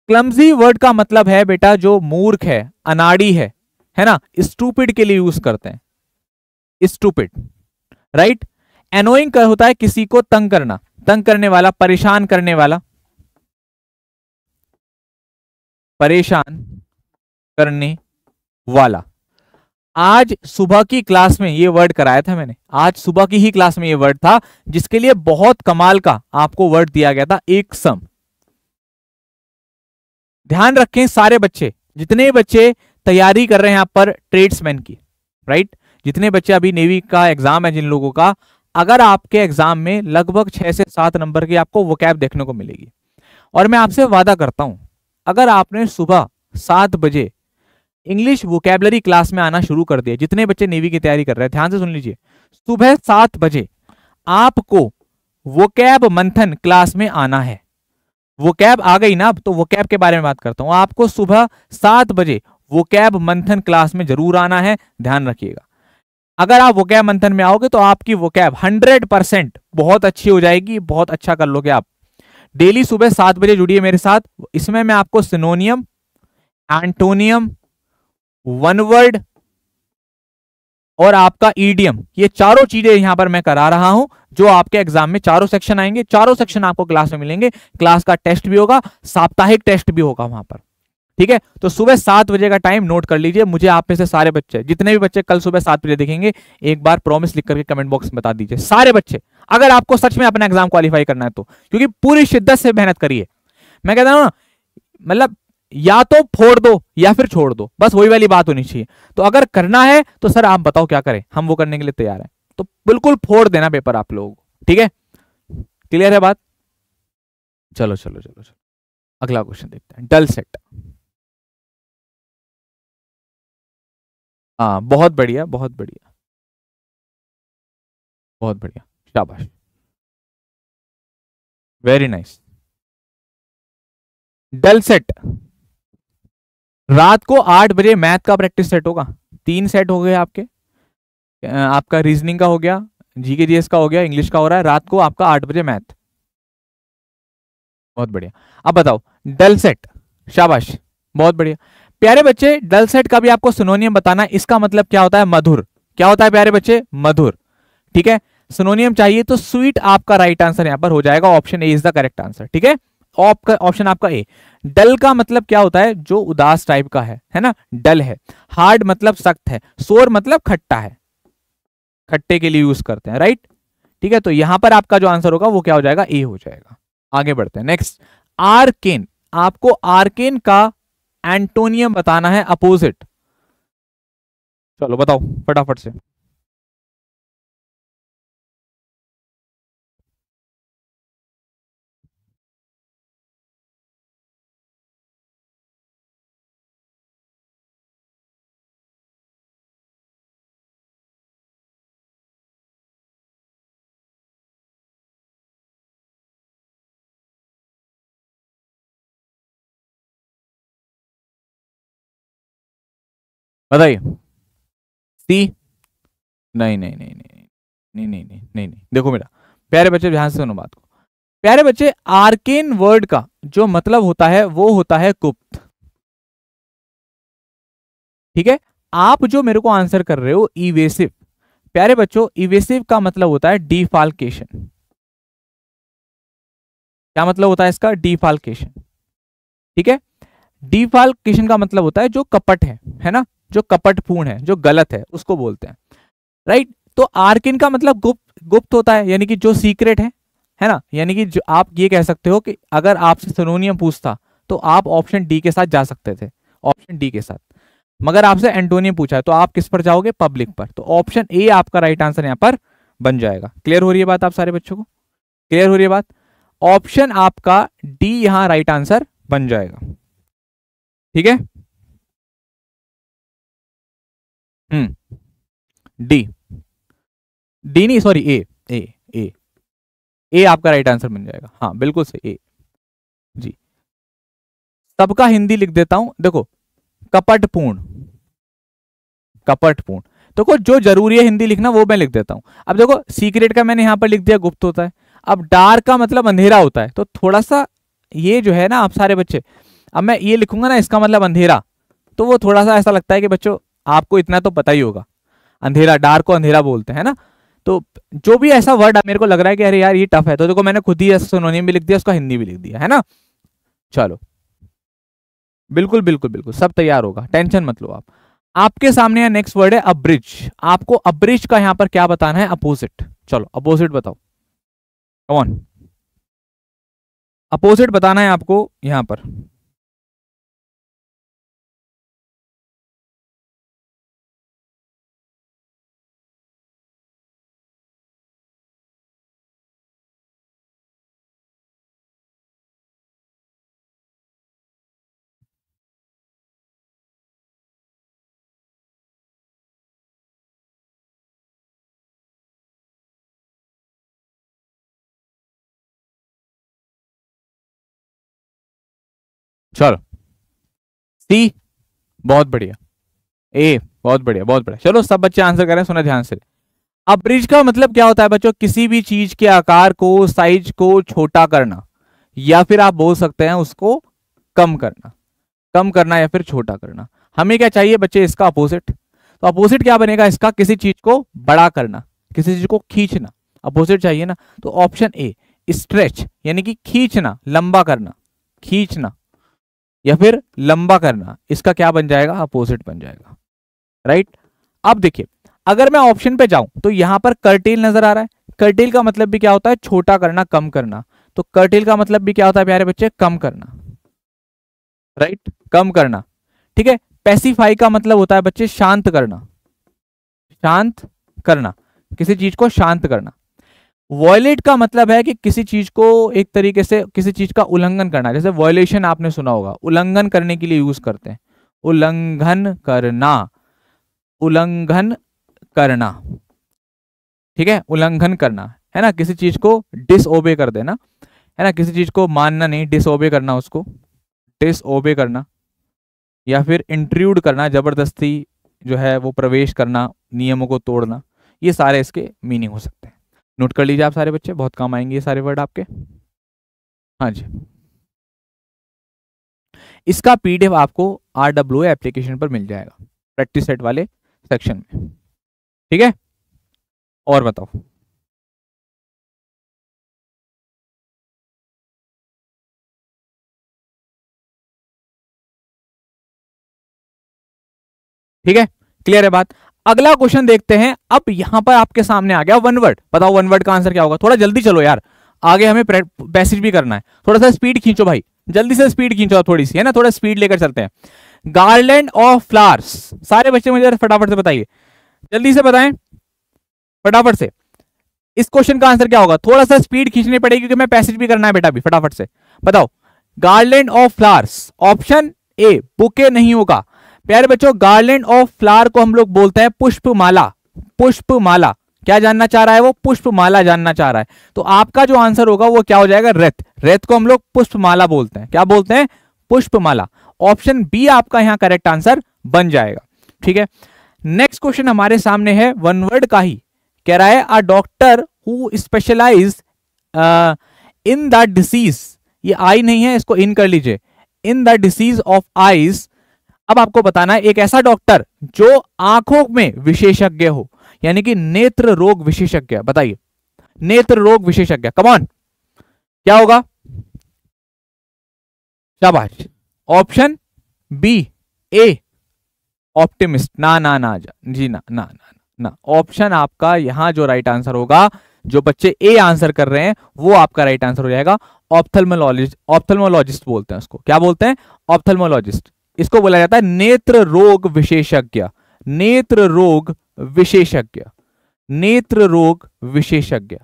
क्लमजी वर्ड का मतलब है बेटा जो मूर्ख है अनाड़ी है है ना स्टूपिड के लिए यूज करते हैं स्टूपिड राइट एनोइंग होता है किसी को तंग करना तंग करने वाला परेशान करने वाला परेशान करने वाला आज सुबह की क्लास में ये वर्ड कराया था मैंने आज सुबह की ही क्लास में ये वर्ड था जिसके लिए बहुत कमाल का आपको वर्ड दिया गया था एक सम ध्यान रखें सारे बच्चे जितने बच्चे तैयारी कर रहे हैं यहां पर ट्रेड्समैन की राइट जितने बच्चे अभी नेवी का एग्जाम है जिन लोगों का अगर आपके एग्जाम में लगभग छह से सात नंबर की आपको वो देखने को मिलेगी और मैं आपसे वादा करता हूं अगर आपने सुबह सात बजे इंग्लिश वोकेबलरी क्लास में आना शुरू कर दिया जितने बच्चे नेवी की तैयारी कर रहे हैं ध्यान से सुन लीजिए सुबह सात बजे आपको वोकैब मंथन क्लास में आना है वोकैब आ गई ना तो वोकैब के बारे में बात करता हूं आपको सुबह सात बजे वोकैब मंथन क्लास में जरूर आना है ध्यान रखिएगा अगर आप वोकैब मंथन में आओगे तो आपकी वोकैब हंड्रेड परसेंट बहुत अच्छी हो जाएगी बहुत अच्छा कर लोगे आप डेली सुबह सात बजे जुड़िए मेरे साथ इसमें मैं आपको सिनोनियम एंटोनियम वन वर्ड और आपका ईडीएम ये चारों चीजें यहां पर मैं करा रहा हूं जो आपके एग्जाम में चारों सेक्शन आएंगे चारों सेक्शन आपको क्लास में मिलेंगे क्लास का टेस्ट भी होगा साप्ताहिक टेस्ट भी होगा वहां पर ठीक है तो सुबह सात बजे का टाइम नोट कर लीजिए मुझे आप में से सारे बच्चे जितने भी बच्चे कल सुबह सात बजे देखेंगे एक बार प्रॉमिस लिख करके कमेंट बॉक्स में बता दीजिए सारे बच्चे अगर आपको सच में अपना एग्जाम क्वालिफाई करना है तो क्योंकि पूरी शिद्दत से मेहनत करिए मैं कहता हूँ ना मतलब या तो फोड़ दो या फिर छोड़ दो बस वही वाली बात होनी चाहिए तो अगर करना है तो सर आप बताओ क्या करें हम वो करने के लिए तैयार हैं तो बिल्कुल फोड़ देना पेपर आप लोगों को ठीक है क्लियर है बात चलो चलो चलो चलो अगला क्वेश्चन देखते हैं डल सेट हाँ बहुत बढ़िया बहुत बढ़िया बहुत बढ़िया शाबाश वेरी नाइस डल सेट रात को आठ बजे मैथ का प्रैक्टिस सेट होगा तीन सेट हो गए आपके आपका रीजनिंग का हो गया जीके जीएस का हो गया इंग्लिश का हो रहा है रात को आपका आठ बजे मैथ बहुत बढ़िया अब बताओ डल सेट शाबाश बहुत बढ़िया प्यारे बच्चे डल सेट का भी आपको सुनोनियम बताना इसका मतलब क्या होता है मधुर क्या होता है प्यारे बच्चे मधुर ठीक है सुनोनियम चाहिए तो स्वीट आपका राइट आंसर यहां पर हो जाएगा option A is the correct answer ठीक है आपका ऑप्शन आपका ए डल का मतलब क्या होता है जो उदास टाइप का है है ना डल है हार्ड मतलब सख्त है सोर मतलब खट्टा है खट्टे के लिए यूज करते हैं राइट ठीक है तो यहां पर आपका जो आंसर होगा वो क्या हो जाएगा ए हो जाएगा आगे बढ़ते हैं नेक्स्ट आरकेन आपको आरकेन का एंटोनियम बताना है अपोजिट चलो बताओ फटाफट से बताइए सी नहीं नहीं नहीं नहीं नहीं नहीं नहीं नहीं नहीं देखो मेरा प्यारे बच्चे ध्यान से सुनो बात को प्यारे बच्चे आर्केन वर्ड का जो मतलब होता है वो होता है गुप्त ठीक है आप जो मेरे को आंसर कर रहे हो इवेसिव प्यारे बच्चों इवेसिव का मतलब होता है डिफाल्केशन क्या मतलब होता है इसका डिफाल्केशन ठीक है डिफाल्केशन का मतलब होता है जो कपट है है ना जो कपटपूर्ण है जो गलत है उसको बोलते हैं राइट तो आर्किन का मतलब गुप्त गुप्त होता है यानी कि जो सीक्रेट है है ना यानी कि जो आप ये कह सकते हो कि अगर आपसे सनोनियम पूछता तो आप ऑप्शन डी के साथ जा सकते थे ऑप्शन डी के साथ मगर आपसे एंटोनियम पूछा है तो आप किस पर जाओगे पब्लिक पर तो ऑप्शन ए आपका राइट आंसर यहाँ पर बन जाएगा क्लियर हो रही है बात आप सारे बच्चों को क्लियर हो रही है बात ऑप्शन आपका डी यहाँ राइट आंसर बन जाएगा ठीक है डी hmm. डी नहीं sorry A A A A आपका राइट आंसर बन जाएगा हाँ बिल्कुल सही ए जी सबका हिंदी लिख देता हूं देखो कपटपूर्ण कपटपूर्ण देखो तो जो जरूरी है हिंदी लिखना वो मैं लिख देता हूं अब देखो सीक्रेट का मैंने यहां पर लिख दिया गुप्त होता है अब डार्क का मतलब अंधेरा होता है तो थोड़ा सा ये जो है ना आप सारे बच्चे अब मैं ये लिखूंगा ना इसका मतलब अंधेरा तो वो थोड़ा सा ऐसा लगता है कि बच्चों आपको इतना तो पता ही होगा अंधेरा डार्क को अंधेरा बोलते हैं ना तो जो भी ऐसा वर्ड मेरे को लग रहा है कि अरे यार ये टफ है तो देखो मैंने खुद ही सोनोनियम भी लिख दिया उसका हिंदी भी लिख दिया है ना चलो बिल्कुल बिल्कुल बिल्कुल सब तैयार होगा टेंशन मत लो आप आपके सामने यहाँ नेक्स्ट वर्ड है अब्रिज आपको अब्रिज का यहाँ पर क्या बताना है अपोजिट चलो अपोजिट बताओ कौन अपोजिट बताना है आपको यहाँ पर चलो सी बहुत बढ़िया ए बहुत बढ़िया बहुत बढ़िया चलो सब बच्चे आंसर करें सुना ध्यान से अब ब्रिज का मतलब क्या होता है बच्चों किसी भी चीज के आकार को साइज को छोटा करना या फिर आप बोल सकते हैं उसको कम करना कम करना या फिर छोटा करना हमें क्या चाहिए बच्चे इसका अपोजिट तो अपोजिट क्या बनेगा इसका किसी चीज को बड़ा करना किसी चीज को खींचना अपोजिट चाहिए ना तो ऑप्शन ए स्ट्रेच यानी कि खींचना लंबा करना खींचना या फिर लंबा करना इसका क्या बन जाएगा अपोजिट बन जाएगा राइट अब देखिए अगर मैं ऑप्शन पे जाऊं तो यहां पर कर्टेल नजर आ रहा है कर्टेल का मतलब भी क्या होता है छोटा करना कम करना तो कर्टेल का मतलब भी क्या होता है प्यारे बच्चे कम करना राइट right? कम करना ठीक है पैसिफाई का मतलब होता है बच्चे शांत करना शांत करना किसी चीज को शांत करना वॉयलेट का मतलब है कि किसी चीज को एक तरीके से किसी चीज का उल्लंघन करना जैसे वॉयलेशन आपने सुना होगा उल्लंघन करने के लिए यूज करते हैं उल्लंघन करना उल्लंघन करना ठीक है उल्लंघन करना है ना किसी चीज को डिसओबे कर देना है ना किसी चीज को मानना नहीं डिसओबे करना उसको डिसओबे करना या फिर इंट्रूड करना जबरदस्ती जो है वो प्रवेश करना नियमों को तोड़ना ये सारे इसके मीनिंग हो सकते हैं नोट कर लीजिए आप सारे बच्चे बहुत काम आएंगे ये सारे वर्ड आपके हाँ जी इसका पीडीएफ आपको आर डब्ल्यू एप्लीकेशन पर मिल जाएगा प्रैक्टिस सेट वाले सेक्शन में ठीक है और बताओ ठीक है क्लियर है बात अगला क्वेश्चन देखते हैं अब यहां पर आपके सामने आ गया वन वर्ड बताओ वन वर्ड का आंसर क्या होगा थोड़ा जल्दी चलो यार आगे हमें पैसेज भी करना है थोड़ा सा स्पीड खींचो भाई जल्दी से स्पीड खींचो थोड़ी सी है ना थोड़ा स्पीड लेकर चलते हैं गार्लैंड ऑफ फ्लावर्स सारे बच्चे मुझे फटाफट से बताइए जल्दी से बताएं फटाफट से इस क्वेश्चन का आंसर क्या होगा थोड़ा सा स्पीड खींचनी पड़ेगी क्योंकि मैं पैसेज भी करना है बेटा भी फटाफट से बताओ garland of flowers option A bouquet नहीं होगा प्यारे बच्चों गार्लैंड ऑफ फ्लावर को हम लोग बोलते हैं पुष्पमाला पुष्पमाला क्या जानना चाह रहा है वो पुष्पमाला जानना चाह रहा है तो आपका जो आंसर होगा वो क्या हो जाएगा रेत रेत को हम लोग पुष्पमाला बोलते हैं क्या बोलते हैं पुष्पमाला ऑप्शन बी आपका यहां करेक्ट आंसर बन जाएगा ठीक है नेक्स्ट क्वेश्चन हमारे सामने है वन वर्ड का ही कह रहा है a doctor who specialise in the disease ये आई नहीं है इसको इन कर लीजिए in the disease of eyes अब आपको बताना है एक ऐसा डॉक्टर जो आंखों में विशेषज्ञ हो यानी कि नेत्र रोग विशेषज्ञ बताइए नेत्र रोग विशेषज्ञ कमॉन क्या होगा शाबाश ऑप्शन बी ए ऑप्टिमिस्ट ना ना ना जी ना ना ना ना ऑप्शन आपका यहां जो राइट आंसर होगा जो बच्चे ए आंसर कर रहे हैं वो आपका राइट आंसर हो जाएगा ऑप्थलमोलॉजिस्ट ऑप्थलमोलॉजिस्ट बोलते हैं उसको क्या बोलते हैं ऑप्थलमोलॉजिस्ट इसको बोला जाता है नेत्र रोग विशेषज्ञ नेत्र रोग विशेषज्ञ नेत्र रोग विशेषज्ञ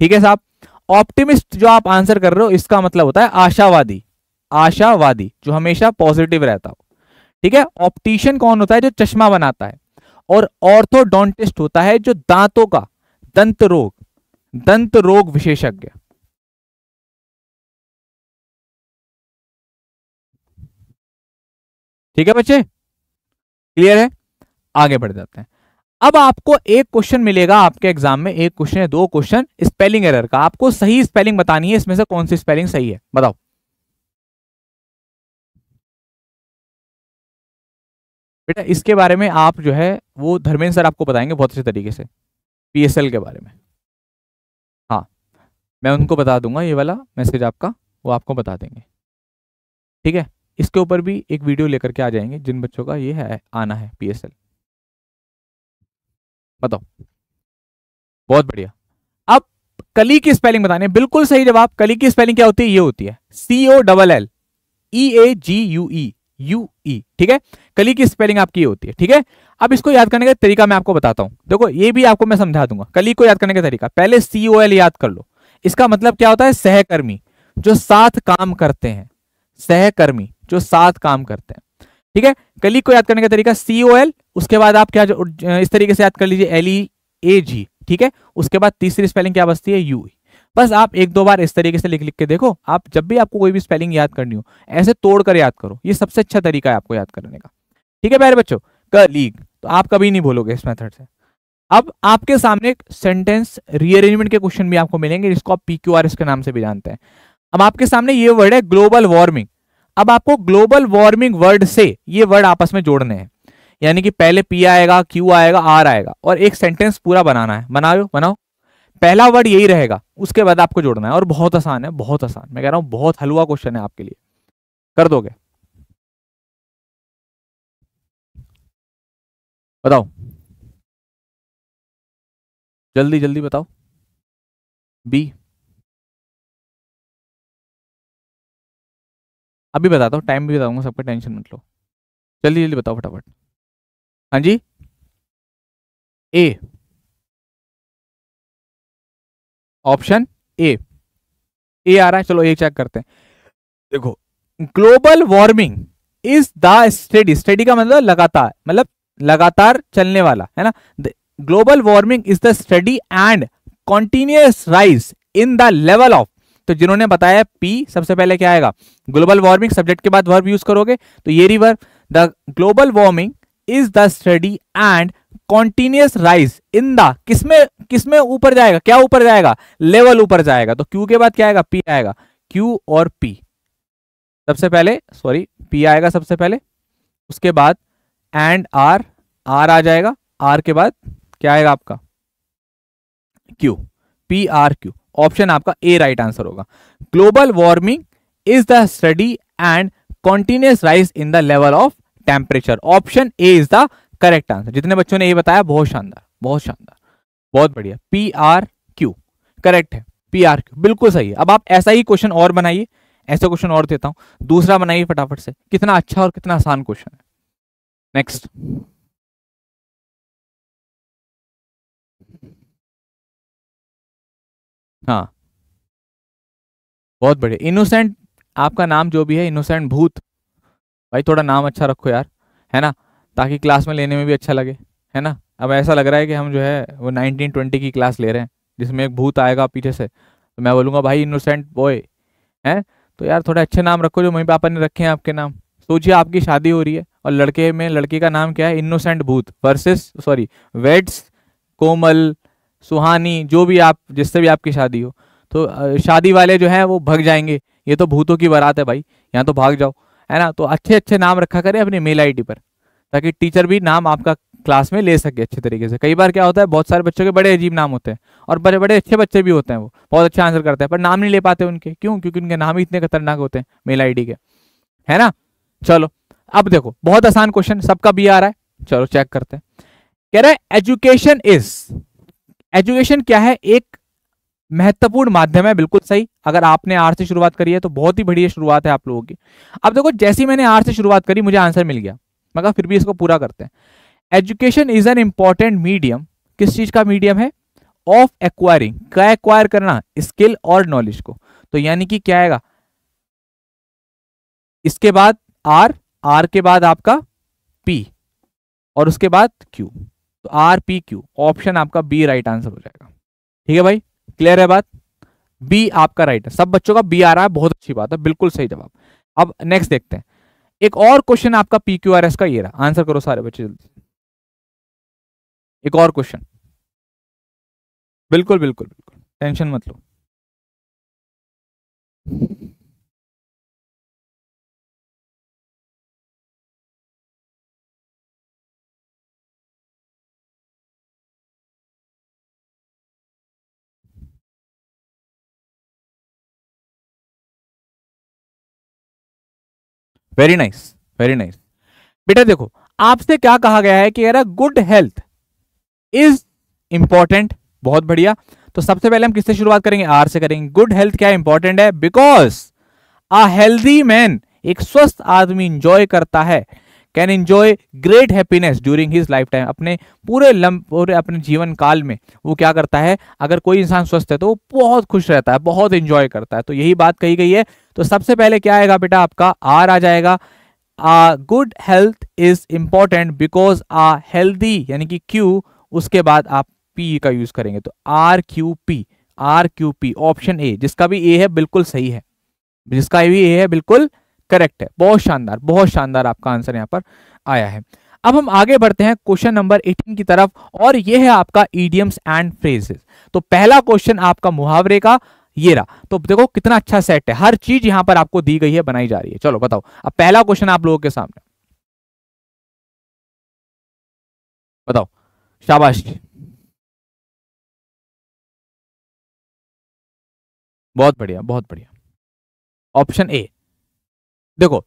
ठीक है साहब ऑप्टिमिस्ट जो आप आंसर कर रहे हो इसका मतलब होता है आशावादी आशावादी जो हमेशा पॉजिटिव रहता हो ठीक है ऑप्टिशियन कौन होता है जो चश्मा बनाता है और ऑर्थोडोंटिस्ट होता है जो दांतों का दंत रोग दंत रोग विशेषज्ञ ठीक है बच्चे क्लियर है आगे बढ़ जाते हैं अब आपको एक क्वेश्चन मिलेगा आपके एग्जाम में एक क्वेश्चन है दो क्वेश्चन स्पेलिंग एरर का आपको सही स्पेलिंग बतानी है इसमें से कौन सी स्पेलिंग सही है बताओ बेटा इसके बारे में आप जो है वो धर्मेंद्र सर आपको बताएंगे बहुत अच्छे तरीके से पीएसएल के बारे में हाँ मैं उनको बता दूंगा ये वाला मैसेज आपका वो आपको बता देंगे ठीक है इसके ऊपर भी एक वीडियो लेकर के आ जाएंगे जिन बच्चों का ये है आना है पीएसएल बताओ बहुत बढ़िया अब कली की स्पेलिंग बताने बिल्कुल सही जवाब कली की स्पेलिंग क्या होती है ये होती है C O double L E A G U E U E ठीक है कली की स्पेलिंग आपकी ये होती है ठीक है अब इसको याद करने का तरीका मैं आपको बताता हूं देखो ये भी आपको मैं समझा दूंगा कली को याद करने का तरीका पहले सी ओ एल याद कर लो इसका मतलब क्या होता है सहकर्मी जो साथ काम करते हैं सहकर्मी जो साथ काम करते हैं ठीक है कलीग को याद करने का तरीका सीओ एल उसके बाद आप क्या इस तरीके से याद कर लीजिए एल ई ए जी ठीक है उसके बाद तीसरी स्पेलिंग क्या बचती है यू e। बस आप एक दो बार इस तरीके से लिख लिख के देखो आप जब भी आपको कोई भी स्पेलिंग याद करनी हो ऐसे तोड़ कर याद करो ये सबसे अच्छा तरीका है आपको याद करने का ठीक है प्यारे बच्चों कलीग तो आप कभी नहीं बोलोगे इस मेथड से अब आपके सामने सेंटेंस रीअरेंजमेंट के क्वेश्चन भी आपको मिलेंगे जिसको आप पी के नाम से भी जानते हैं अब आपके सामने ये वर्ड है ग्लोबल वार्मिंग अब आपको ग्लोबल वार्मिंग वर्ड से ये वर्ड आपस में जोड़ने हैं यानी कि पहले पी आएगा क्यू आएगा आर आएगा और एक सेंटेंस पूरा बनाना है बनाओ बनाओ पहला वर्ड यही रहेगा उसके बाद आपको जोड़ना है और बहुत आसान है बहुत आसान मैं कह रहा हूं बहुत हलवा क्वेश्चन है आपके लिए कर दोगे बताओ जल्दी जल्दी बताओ बी अभी बताता हूँ टाइम भी बताऊंगा सबका टेंशन मत लो जल्दी जल्दी बताओ फटाफट हाँ जी ए ऑप्शन ए ए आ रहा है चलो ए चेक करते हैं देखो global warming is the study study का मतलब लगातार मतलब लगातार चलने वाला है ना global warming is the study and continuous rise in the level of तो जिन्होंने बताया पी सबसे पहले क्या आएगा ग्लोबल वार्मिंग सब्जेक्ट के बाद वर्ब यूज करोगे तो ये river verb the global warming is the study and continuous rise in the किसमें किसमें ऊपर जाएगा क्या ऊपर जाएगा लेवल ऊपर जाएगा तो क्यू के बाद क्या आएगा पी आएगा क्यू और पी सबसे पहले सॉरी पी आएगा सबसे पहले उसके बाद एंड आर आर आ जाएगा आर के बाद क्या आएगा आपका Q P R Q option आपका ए राइट आंसर होगा global warming is the study and continuous rise in the level of temperature option A is the correct answer जितने बच्चों ने ये बताया बहुत शानदार बहुत शानदार बहुत बढ़िया पी आर क्यू करेक्ट है पी आर क्यू बिल्कुल सही है अब आप ऐसा ही क्वेश्चन और बनाइए ऐसा क्वेश्चन और देता हूं दूसरा बनाइए फटाफट से कितना अच्छा और कितना आसान क्वेश्चन है नेक्स्ट हाँ बहुत बढ़िया इनोसेंट आपका नाम जो भी है इनोसेंट भूत भाई थोड़ा नाम अच्छा रखो यार है ना ताकि क्लास में लेने में भी अच्छा लगे है ना अब ऐसा लग रहा है कि हम जो है वो नाइनटीन ट्वेंटी की क्लास ले रहे हैं जिसमें एक भूत आएगा पीछे से तो मैं बोलूँगा भाई इनोसेंट बॉय हैं तो यार थोड़े अच्छे नाम रखो जो मम्मी पापा ने रखे हैं आपके नाम सोचिए आपकी शादी हो रही है और लड़के में लड़की का नाम क्या है इनोसेंट भूत versus sorry weds Komal Suhani जो भी आप जिससे भी आपकी शादी हो तो शादी वाले जो हैं वो भग जाएंगे ये तो भूतों की बारात है भाई यहाँ तो भाग जाओ है ना तो अच्छे अच्छे नाम रखा करें अपनी मेल आईडी पर ताकि टीचर भी नाम आपका क्लास में ले सके अच्छे तरीके से कई बार क्या होता है बहुत सारे बच्चों के बड़े अजीब नाम होते हैं और बड़े बड़े अच्छे बच्चे भी होते हैं वो बहुत अच्छा आंसर करते हैं पर नाम नहीं ले पाते उनके क्यों क्योंकि उनके नाम ही इतने खतरनाक होते हैं मेल आई के है ना चलो अब देखो बहुत आसान क्वेश्चन सबका भी आ रहा है चलो चेक करते हैं कह रहे हैं एजुकेशन इज एजुकेशन क्या है एक महत्वपूर्ण माध्यम है बिल्कुल सही अगर आपने आर से शुरुआत करी है तो बहुत ही बढ़िया शुरुआत है आप लोगों की अब देखो जैसी मैंने आर से शुरुआत करी मुझे आंसर मिल गया मगर फिर भी इसको पूरा करते हैं education is an important medium किस चीज का मीडियम है ऑफ एक्वायरिंग क्या एक्वायर करना स्किल और नॉलेज को तो यानी कि क्या आएगा इसके बाद आर आर के बाद आपका पी और उसके बाद क्यू तो आर पी क्यू ऑप्शन आपका बी राइट आंसर हो जाएगा ठीक है भाई क्लियर है बात बी आपका राइट है सब बच्चों का बी आ रहा है बहुत अच्छी बात है बिल्कुल सही जवाब अब नेक्स्ट देखते हैं एक और क्वेश्चन आपका पी क्यू आर एस का ये रहा आंसर करो सारे बच्चे जल्दी एक और क्वेश्चन बिल्कुल बिल्कुल बिल्कुल टेंशन मत लो वेरी नाइस वेरी नाइस बेटा देखो आपसे क्या कहा गया है कि यार गुड हेल्थ इज इंपॉर्टेंट बहुत बढ़िया तो सबसे पहले हम किससे शुरुआत करेंगे आर से करेंगे गुड हेल्थ क्या इंपॉर्टेंट है बिकॉज अ हेल्दी मैन एक स्वस्थ आदमी इंजॉय करता है can enjoy great happiness during his lifetime अपने पूरे लम पूरे अपने जीवन काल में वो क्या करता है अगर कोई इंसान स्वस्थ है तो वो बहुत खुश रहता है बहुत इंजॉय करता है तो यही बात कही गई है तो सबसे पहले क्या आएगा बेटा आपका आर आ जाएगा uh good health is important because a healthy यानी कि क्यू उसके बाद आप पी का यूज करेंगे तो R Q P R Q P option A जिसका भी ए है बिल्कुल सही है जिसका भी ए है बिल्कुल करेक्ट है बहुत शानदार बहुत शानदार आपका आंसर यहाँ पर आया है अब हम आगे बढ़ते हैं क्वेश्चन नंबर 18 की तरफ और यह है आपका ईडियम्स एंड फ्रेजेस तो पहला क्वेश्चन आपका मुहावरे का ये रहा तो देखो कितना अच्छा सेट है हर चीज यहां पर आपको दी गई है बनाई जा रही है चलो बताओ अब पहला क्वेश्चन आप लोगों के सामने बताओ शाबाश बहुत बढ़िया बहुत बढ़िया ऑप्शन ए देखो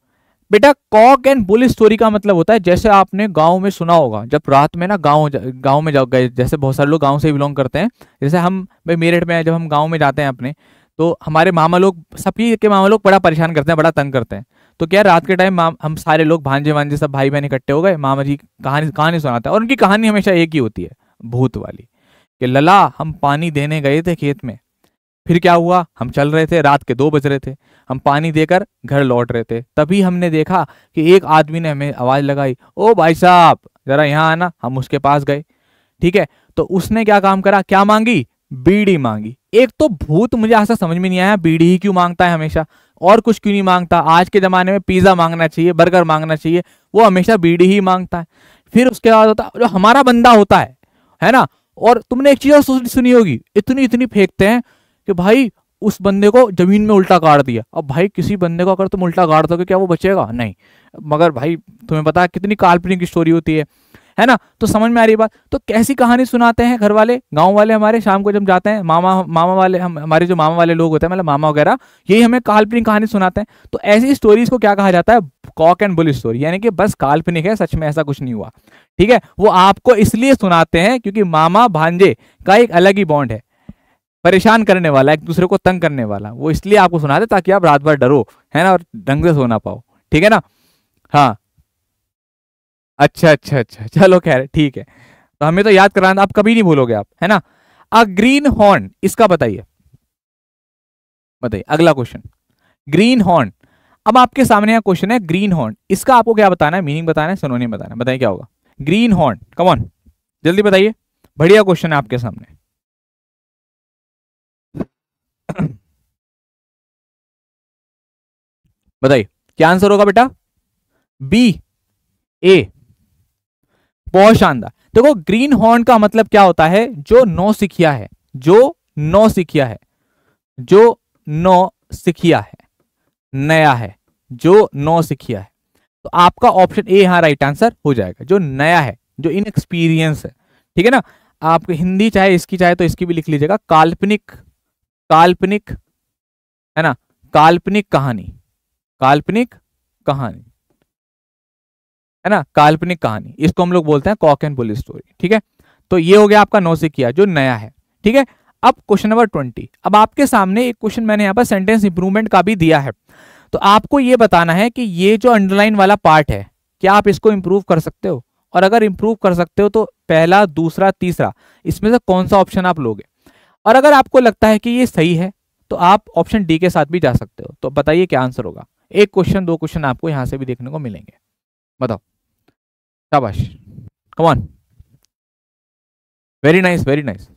बेटा कॉक एंड बुल स्टोरी का मतलब होता है जैसे आपने गांव में सुना होगा जब रात में ना गांव गांव में जाओ गए जैसे बहुत सारे लोग गांव से बिलोंग करते हैं जैसे हम भाई मेरठ में जब हम गांव में जाते हैं अपने तो हमारे मामा लोग सभी के मामा लोग बड़ा परेशान करते हैं बड़ा तंग करते हैं तो क्या रात के टाइम हम सारे लोग भांजे वांजे सब भाई बहन इकट्ठे हो गए मामा जी कहानी कहानी सुनाते हैं और उनकी कहानी हमेशा एक ही होती है भूत वाली कि लला हम पानी देने गए थे खेत में फिर क्या हुआ हम चल रहे थे रात के दो बज रहे थे हम पानी देकर घर लौट रहे थे तभी हमने देखा कि एक आदमी ने हमें आवाज़ लगाई ओ भाई साहब ज़रा यहाँ आना हम उसके पास गए ठीक है तो उसने क्या काम करा क्या मांगी बीड़ी मांगी एक तो भूत मुझे ऐसा समझ में नहीं आया बीड़ी ही क्यों मांगता है हमेशा और कुछ क्यों नहीं मांगता आज के ज़माने में पिज़्ज़ा मांगना चाहिए बर्गर मांगना चाहिए वो हमेशा बीड़ी ही मांगता है फिर उसके बाद होता जो हमारा बंदा होता है है ना और तुमने एक चीज़ और सुनी होगी इतनी इतनी फेंकते हैं कि भाई उस बंदे को जमीन में उल्टा गाड़ दिया अब भाई किसी बंदे को अगर तुम उल्टा गाड़ दोगे क्या वो बचेगा नहीं मगर भाई तुम्हें पता है कितनी काल्पनिक स्टोरी होती है है ना तो समझ में आ रही बात तो कैसी कहानी सुनाते हैं घर वाले गांव वाले हमारे शाम को जब जाते हैं मामा मामा वाले हम हमारे जो मामा वाले लोग होते हैं मतलब मामा वगैरह यही हमें काल्पनिक कहानी सुनाते हैं तो ऐसी स्टोरीज को क्या कहा जाता है कॉक एंड बुल स्टोरी यानी कि बस काल्पनिक है सच में ऐसा कुछ नहीं हुआ ठीक है वो आपको इसलिए सुनाते हैं क्योंकि मामा भांजे का एक अलग ही बॉन्ड है परेशान करने वाला एक दूसरे को तंग करने वाला वो इसलिए आपको सुना दे ताकि आप रात भर डरो है ना और ढंग से सो ना पाओ ठीक है ना हाँ अच्छा अच्छा अच्छा चलो खैर ठीक है तो हमें तो याद कराना आप कभी नहीं भूलोगे आप है ना अ ग्रीन हॉर्न इसका बताइए बताइए अगला क्वेश्चन ग्रीन हॉर्न अब आपके सामने यहाँ क्वेश्चन है ग्रीन हॉर्न इसका आपको क्या बताना है मीनिंग बताना है नहीं बताना है बताइए क्या होगा ग्रीन हॉर्न कमॉन जल्दी बताइए बढ़िया क्वेश्चन है आपके सामने बताइए क्या आंसर होगा बेटा बी ए बहुत शानदार देखो ग्रीन हॉर्न का मतलब क्या होता है जो नौ सिखिया है जो नौ सिखिया है जो नौ सिखिया है नया है जो नौ सिखिया है तो आपका ऑप्शन ए यहां राइट आंसर हो जाएगा जो नया है जो इनएक्सपीरियंस है ठीक है ना आप हिंदी चाहे इसकी चाहे तो इसकी भी लिख लीजिएगा काल्पनिक काल्पनिक है ना काल्पनिक कहानी काल्पनिक कहानी है ना काल्पनिक कहानी इसको हम लोग बोलते हैं कॉक एंड बुल स्टोरी ठीक है तो ये हो गया आपका नौसिकिया जो नया है ठीक है अब क्वेश्चन नंबर ट्वेंटी अब आपके सामने एक क्वेश्चन मैंने यहाँ पर सेंटेंस इंप्रूवमेंट का भी दिया है तो आपको ये बताना है कि ये जो अंडरलाइन वाला पार्ट है क्या आप इसको इंप्रूव कर सकते हो और अगर इंप्रूव कर सकते हो तो पहला दूसरा तीसरा इसमें से कौन सा ऑप्शन आप लोगे और अगर आपको लगता है कि ये सही है तो आप ऑप्शन डी के साथ भी जा सकते हो तो बताइए क्या आंसर होगा एक क्वेश्चन दो क्वेश्चन आपको यहां से भी देखने को मिलेंगे बताओ शाबाश come on very nice very nice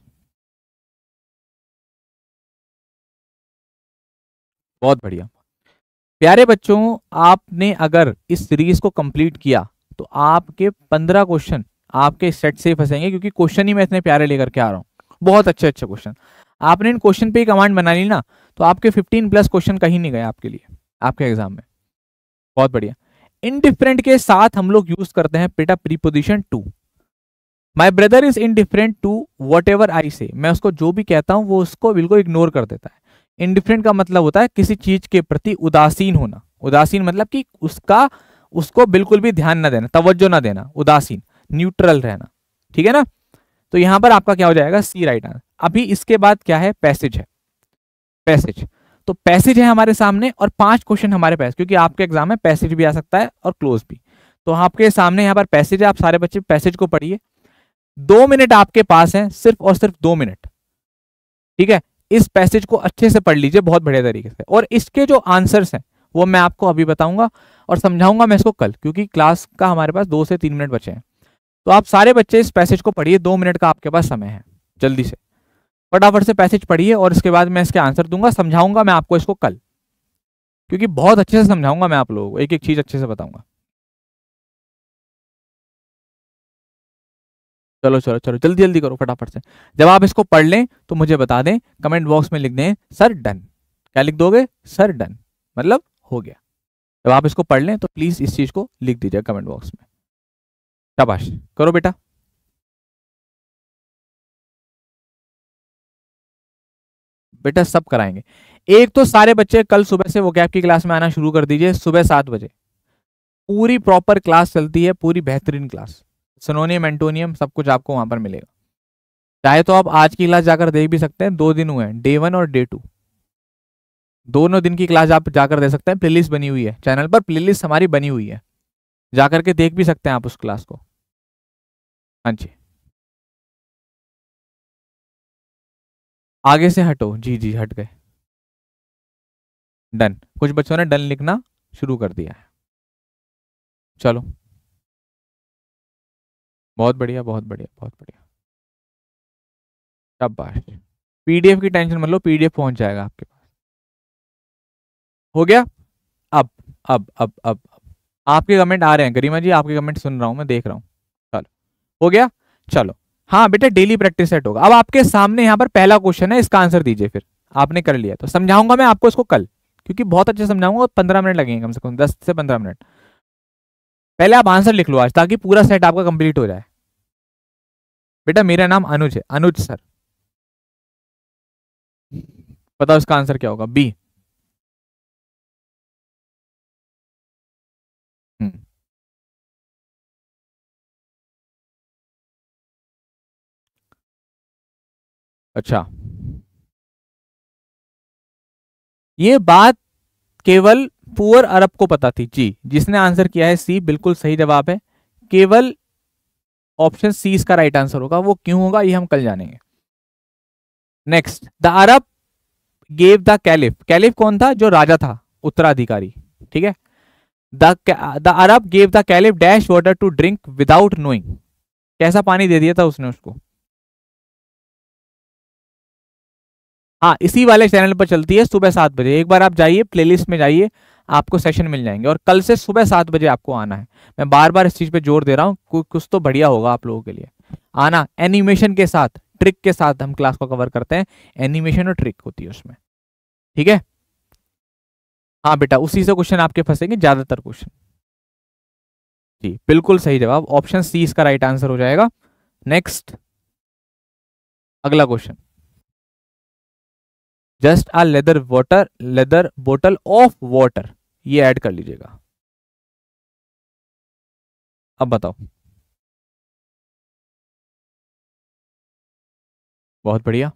बहुत बढ़िया प्यारे बच्चों आपने अगर इस सीरीज को कंप्लीट किया तो आपके पंद्रह क्वेश्चन आपके सेट से फंसेंगे क्योंकि क्वेश्चन ही मैं इतने प्यारे लेकर के आ रहा हूं बहुत अच्छे अच्छे क्वेश्चन आपने इन क्वेश्चन पे ही कमांड बना ली ना तो आपके 15 प्लस क्वेश्चन कहीं नहीं गए आपके लिए आपके एग्जाम में बहुत बढ़िया इनडिफरेंट के साथ हम लोग यूज करते हैं पेटा preposition to my brother is different to whatever I say मैं उसको जो भी कहता हूँ वो उसको बिल्कुल इग्नोर कर देता है इनडिफरेंट का मतलब होता है किसी चीज के प्रति उदासीन होना उदासीन मतलब कि उसका उसको बिल्कुल भी ध्यान ना देना तवज्जो ना देना उदासीन न्यूट्रल रहना ठीक है ना तो यहां पर आपका क्या हो जाएगा सी राइट आंसर अभी इसके बाद क्या है पैसेज है पैसेज तो पैसेज है हमारे सामने और पांच क्वेश्चन हमारे पास क्योंकि आपके एग्जाम में पैसेज भी आ सकता है और क्लोज भी तो आपके सामने यहाँ पर पैसेज है आप सारे बच्चे पैसेज को पढ़िए दो मिनट आपके पास है सिर्फ और सिर्फ दो मिनट ठीक है इस पैसेज को अच्छे से पढ़ लीजिए बहुत बढ़िया तरीके से और इसके जो आंसर्स हैं वो मैं आपको अभी बताऊंगा और समझाऊंगा मैं इसको कल क्योंकि क्लास का हमारे पास दो से तीन मिनट बचे हैं तो आप सारे बच्चे इस पैसेज को पढ़िए दो मिनट का आपके पास समय है जल्दी से फटाफट से पैसेज पढ़िए और इसके बाद मैं इसके आंसर दूंगा समझाऊंगा मैं आपको इसको कल क्योंकि बहुत अच्छे से समझाऊंगा मैं आप लोगों को एक एक चीज अच्छे से बताऊंगा चलो चलो चलो जल्दी जल्दी करो फटाफट से जब आप इसको पढ़ लें तो मुझे बता दें कमेंट बॉक्स में लिख दें सर डन क्या लिख दोगे सर डन मतलब हो गया जब आप इसको पढ़ लें तो प्लीज़ इस चीज़ को लिख दीजिए कमेंट बॉक्स में शाबाश करो बेटा बेटा सब कराएंगे एक तो सारे बच्चे कल सुबह से वो कैप की क्लास में आना शुरू कर दीजिए सुबह सात बजे पूरी प्रॉपर क्लास चलती है पूरी बेहतरीन क्लास सनोनियम एंटोनियम सब कुछ आपको वहां पर मिलेगा चाहे तो आप आज की क्लास जाकर देख भी सकते हैं दो दिन हुए हैं डे वन और डे टू दोनों दिन की क्लास आप जाकर दे सकते हैं प्लेलिस्ट बनी हुई है चैनल पर प्लेलिस्ट हमारी बनी हुई है जाकर के देख भी सकते हैं आप उस क्लास को हाँ जी आगे से हटो जी जी हट गए डन कुछ बच्चों ने डन लिखना शुरू कर दिया है चलो बहुत बढ़िया बहुत बढ़िया बहुत बढ़िया बात पीडीएफ की टेंशन मतलब पीडीएफ पहुंच जाएगा आपके पास हो गया अब अब अब अब, अब। आपके कमेंट आ रहे हैं गरिमा जी आपके कमेंट सुन रहा हूं मैं देख रहा हूं हो गया चलो हाँ बेटा डेली प्रैक्टिस सेट होगा अब आपके सामने यहाँ पर पहला क्वेश्चन है इसका आंसर दीजिए फिर आपने कर लिया तो समझाऊंगा मैं आपको इसको कल क्योंकि बहुत अच्छे समझाऊंगा पंद्रह मिनट लगेंगे कम से कम दस से पंद्रह मिनट पहले आप आंसर लिख लो आज ताकि पूरा सेट आपका कंप्लीट हो जाए बेटा मेरा नाम अनुज है अनुज सर बताओ उसका आंसर क्या होगा बी अच्छा ये बात केवल पुअर अरब को पता थी जी जिसने आंसर किया है सी बिल्कुल सही जवाब है केवल ऑप्शन सी इसका राइट आंसर होगा वो क्यों होगा ये हम कल जानेंगे next the Arab gave the caliph caliph कौन था जो राजा था उत्तराधिकारी ठीक है the Arab gave the caliph dash water to drink without knowing कैसा पानी दे दिया था उसने उसको हाँ इसी वाले चैनल पर चलती है सुबह सात बजे एक बार आप जाइए प्लेलिस्ट में जाइए आपको सेशन मिल जाएंगे और कल से सुबह सात बजे आपको आना है मैं बार बार इस चीज़ पे जोर दे रहा हूँ कुछ तो बढ़िया होगा आप लोगों के लिए आना एनिमेशन के साथ ट्रिक के साथ हम क्लास को कवर करते हैं एनिमेशन और ट्रिक होती है उसमें ठीक है हाँ बेटा उसी से क्वेश्चन आपके फंसेंगे ज़्यादातर क्वेश्चन जी बिल्कुल सही जवाब ऑप्शन सी इसका राइट आंसर हो जाएगा नेक्स्ट अगला question just a leather water leather bottle of water ये ऐड कर लीजिएगा अब बताओ बहुत बढ़िया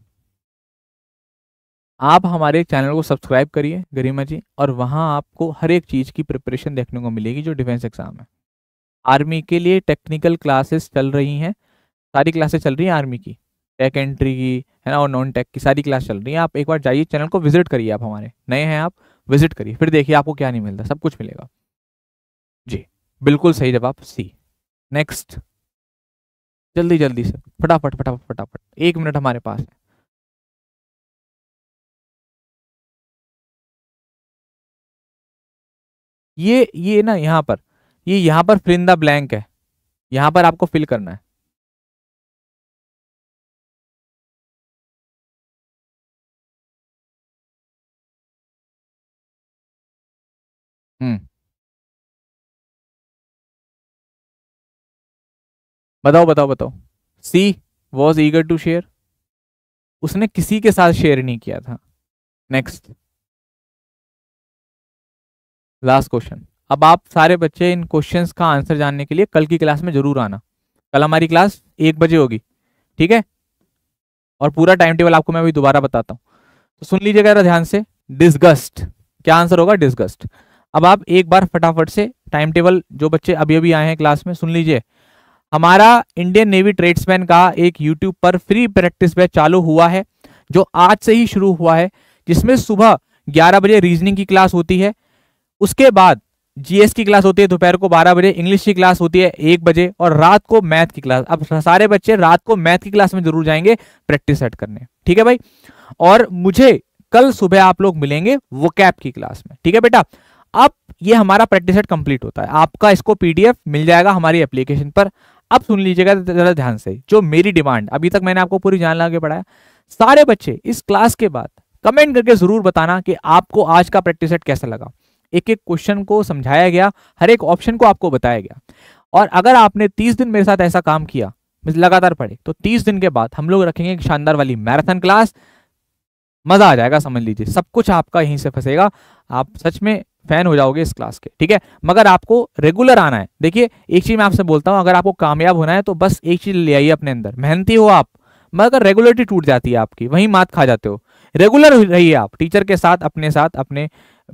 आप हमारे चैनल को सब्सक्राइब करिए गरिमा जी और वहां आपको हर एक चीज़ की प्रिपरेशन देखने को मिलेगी जो डिफेंस एग्जाम है आर्मी के लिए टेक्निकल क्लासेस चल रही हैं सारी क्लासेस चल रही हैं आर्मी की टेक एंट्री की है ना और नॉन टेक की सारी क्लास चल रही है आप एक बार जाइए चैनल को विजिट करिए आप हमारे नए हैं आप विजिट करिए फिर देखिए आपको क्या नहीं मिलता सब कुछ मिलेगा जी बिल्कुल सही जवाब सी नेक्स्ट जल्दी जल्दी से फटाफट फटाफट फटाफट एक मिनट हमारे पास है ये ये ना यहाँ पर ये यहाँ पर फिर इन द ब्लैंक है यहाँ पर आपको फिल करना है बताओ बताओ बताओ she was eager to share उसने किसी के साथ शेयर नहीं किया था नेक्स्ट लास्ट क्वेश्चन अब आप सारे बच्चे इन क्वेश्चंस का आंसर जानने के लिए कल की क्लास में जरूर आना कल हमारी क्लास एक बजे होगी ठीक है और पूरा टाइम टेबल आपको मैं अभी दोबारा बताता हूँ तो सुन लीजिएगा जरा ध्यान से डिस्गस्ट क्या आंसर होगा डिस्गस्ट अब आप एक बार फटाफट से टाइम टेबल जो बच्चे अभी अभी आए हैं क्लास में सुन लीजिए हमारा इंडियन नेवी ट्रेड्समैन का एक यूट्यूब पर फ्री प्रैक्टिस बैच चालू हुआ है जो आज से ही शुरू हुआ है जिसमें सुबह 11 बजे रीजनिंग की क्लास होती है उसके बाद जीएस की क्लास होती है दोपहर को 12 बजे इंग्लिश की क्लास होती है एक बजे और रात को मैथ की क्लास अब सारे बच्चे रात को मैथ की क्लास में जरूर जाएंगे प्रैक्टिस सेट करने ठीक है भाई और मुझे कल सुबह आप लोग मिलेंगे वो कैप की क्लास में ठीक है बेटा अब ये हमारा प्रैक्टिस सेट कंप्लीट होता है आपका इसको पीडीएफ मिल जाएगा हमारी एप्लीकेशन पर अब सुन लीजिएगा जरा ध्यान से जो मेरी डिमांड अभी तक मैंने आपको पूरी जान लगा के पढ़ाया सारे बच्चे इस क्लास के बाद कमेंट करके जरूर बताना कि आपको आज का प्रैक्टिस सेट कैसा लगा एक एक क्वेश्चन को समझाया गया हर एक ऑप्शन को आपको बताया गया और अगर आपने तीस दिन मेरे साथ ऐसा काम किया लगातार पढ़े तो तीस दिन के बाद हम लोग रखेंगे शानदार वाली मैराथन क्लास मजा आ जाएगा समझ लीजिए सब कुछ आपका यहीं से फंसेगा आप सच में फैन हो जाओगे इस क्लास के ठीक है मगर आपको रेगुलर आना है देखिए एक चीज मैं आपसे बोलता हूं अगर आपको कामयाब होना है तो बस एक चीज ले आइए अपने अंदर मेहनती हो आप मगर रेगुलरिटी टूट जाती है आपकी वही मात खा जाते हो रेगुलर रहिए आप टीचर के साथ अपने साथ अपने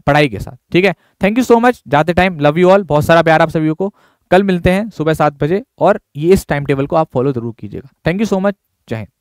पढ़ाई के साथ ठीक है थैंक यू सो मच जाते टाइम लव यू ऑल बहुत सारा प्यार आप सभी को कल मिलते हैं सुबह सात बजे और ये इस टाइम टेबल को आप फॉलो जरूर कीजिएगा थैंक यू सो मच जय हिंद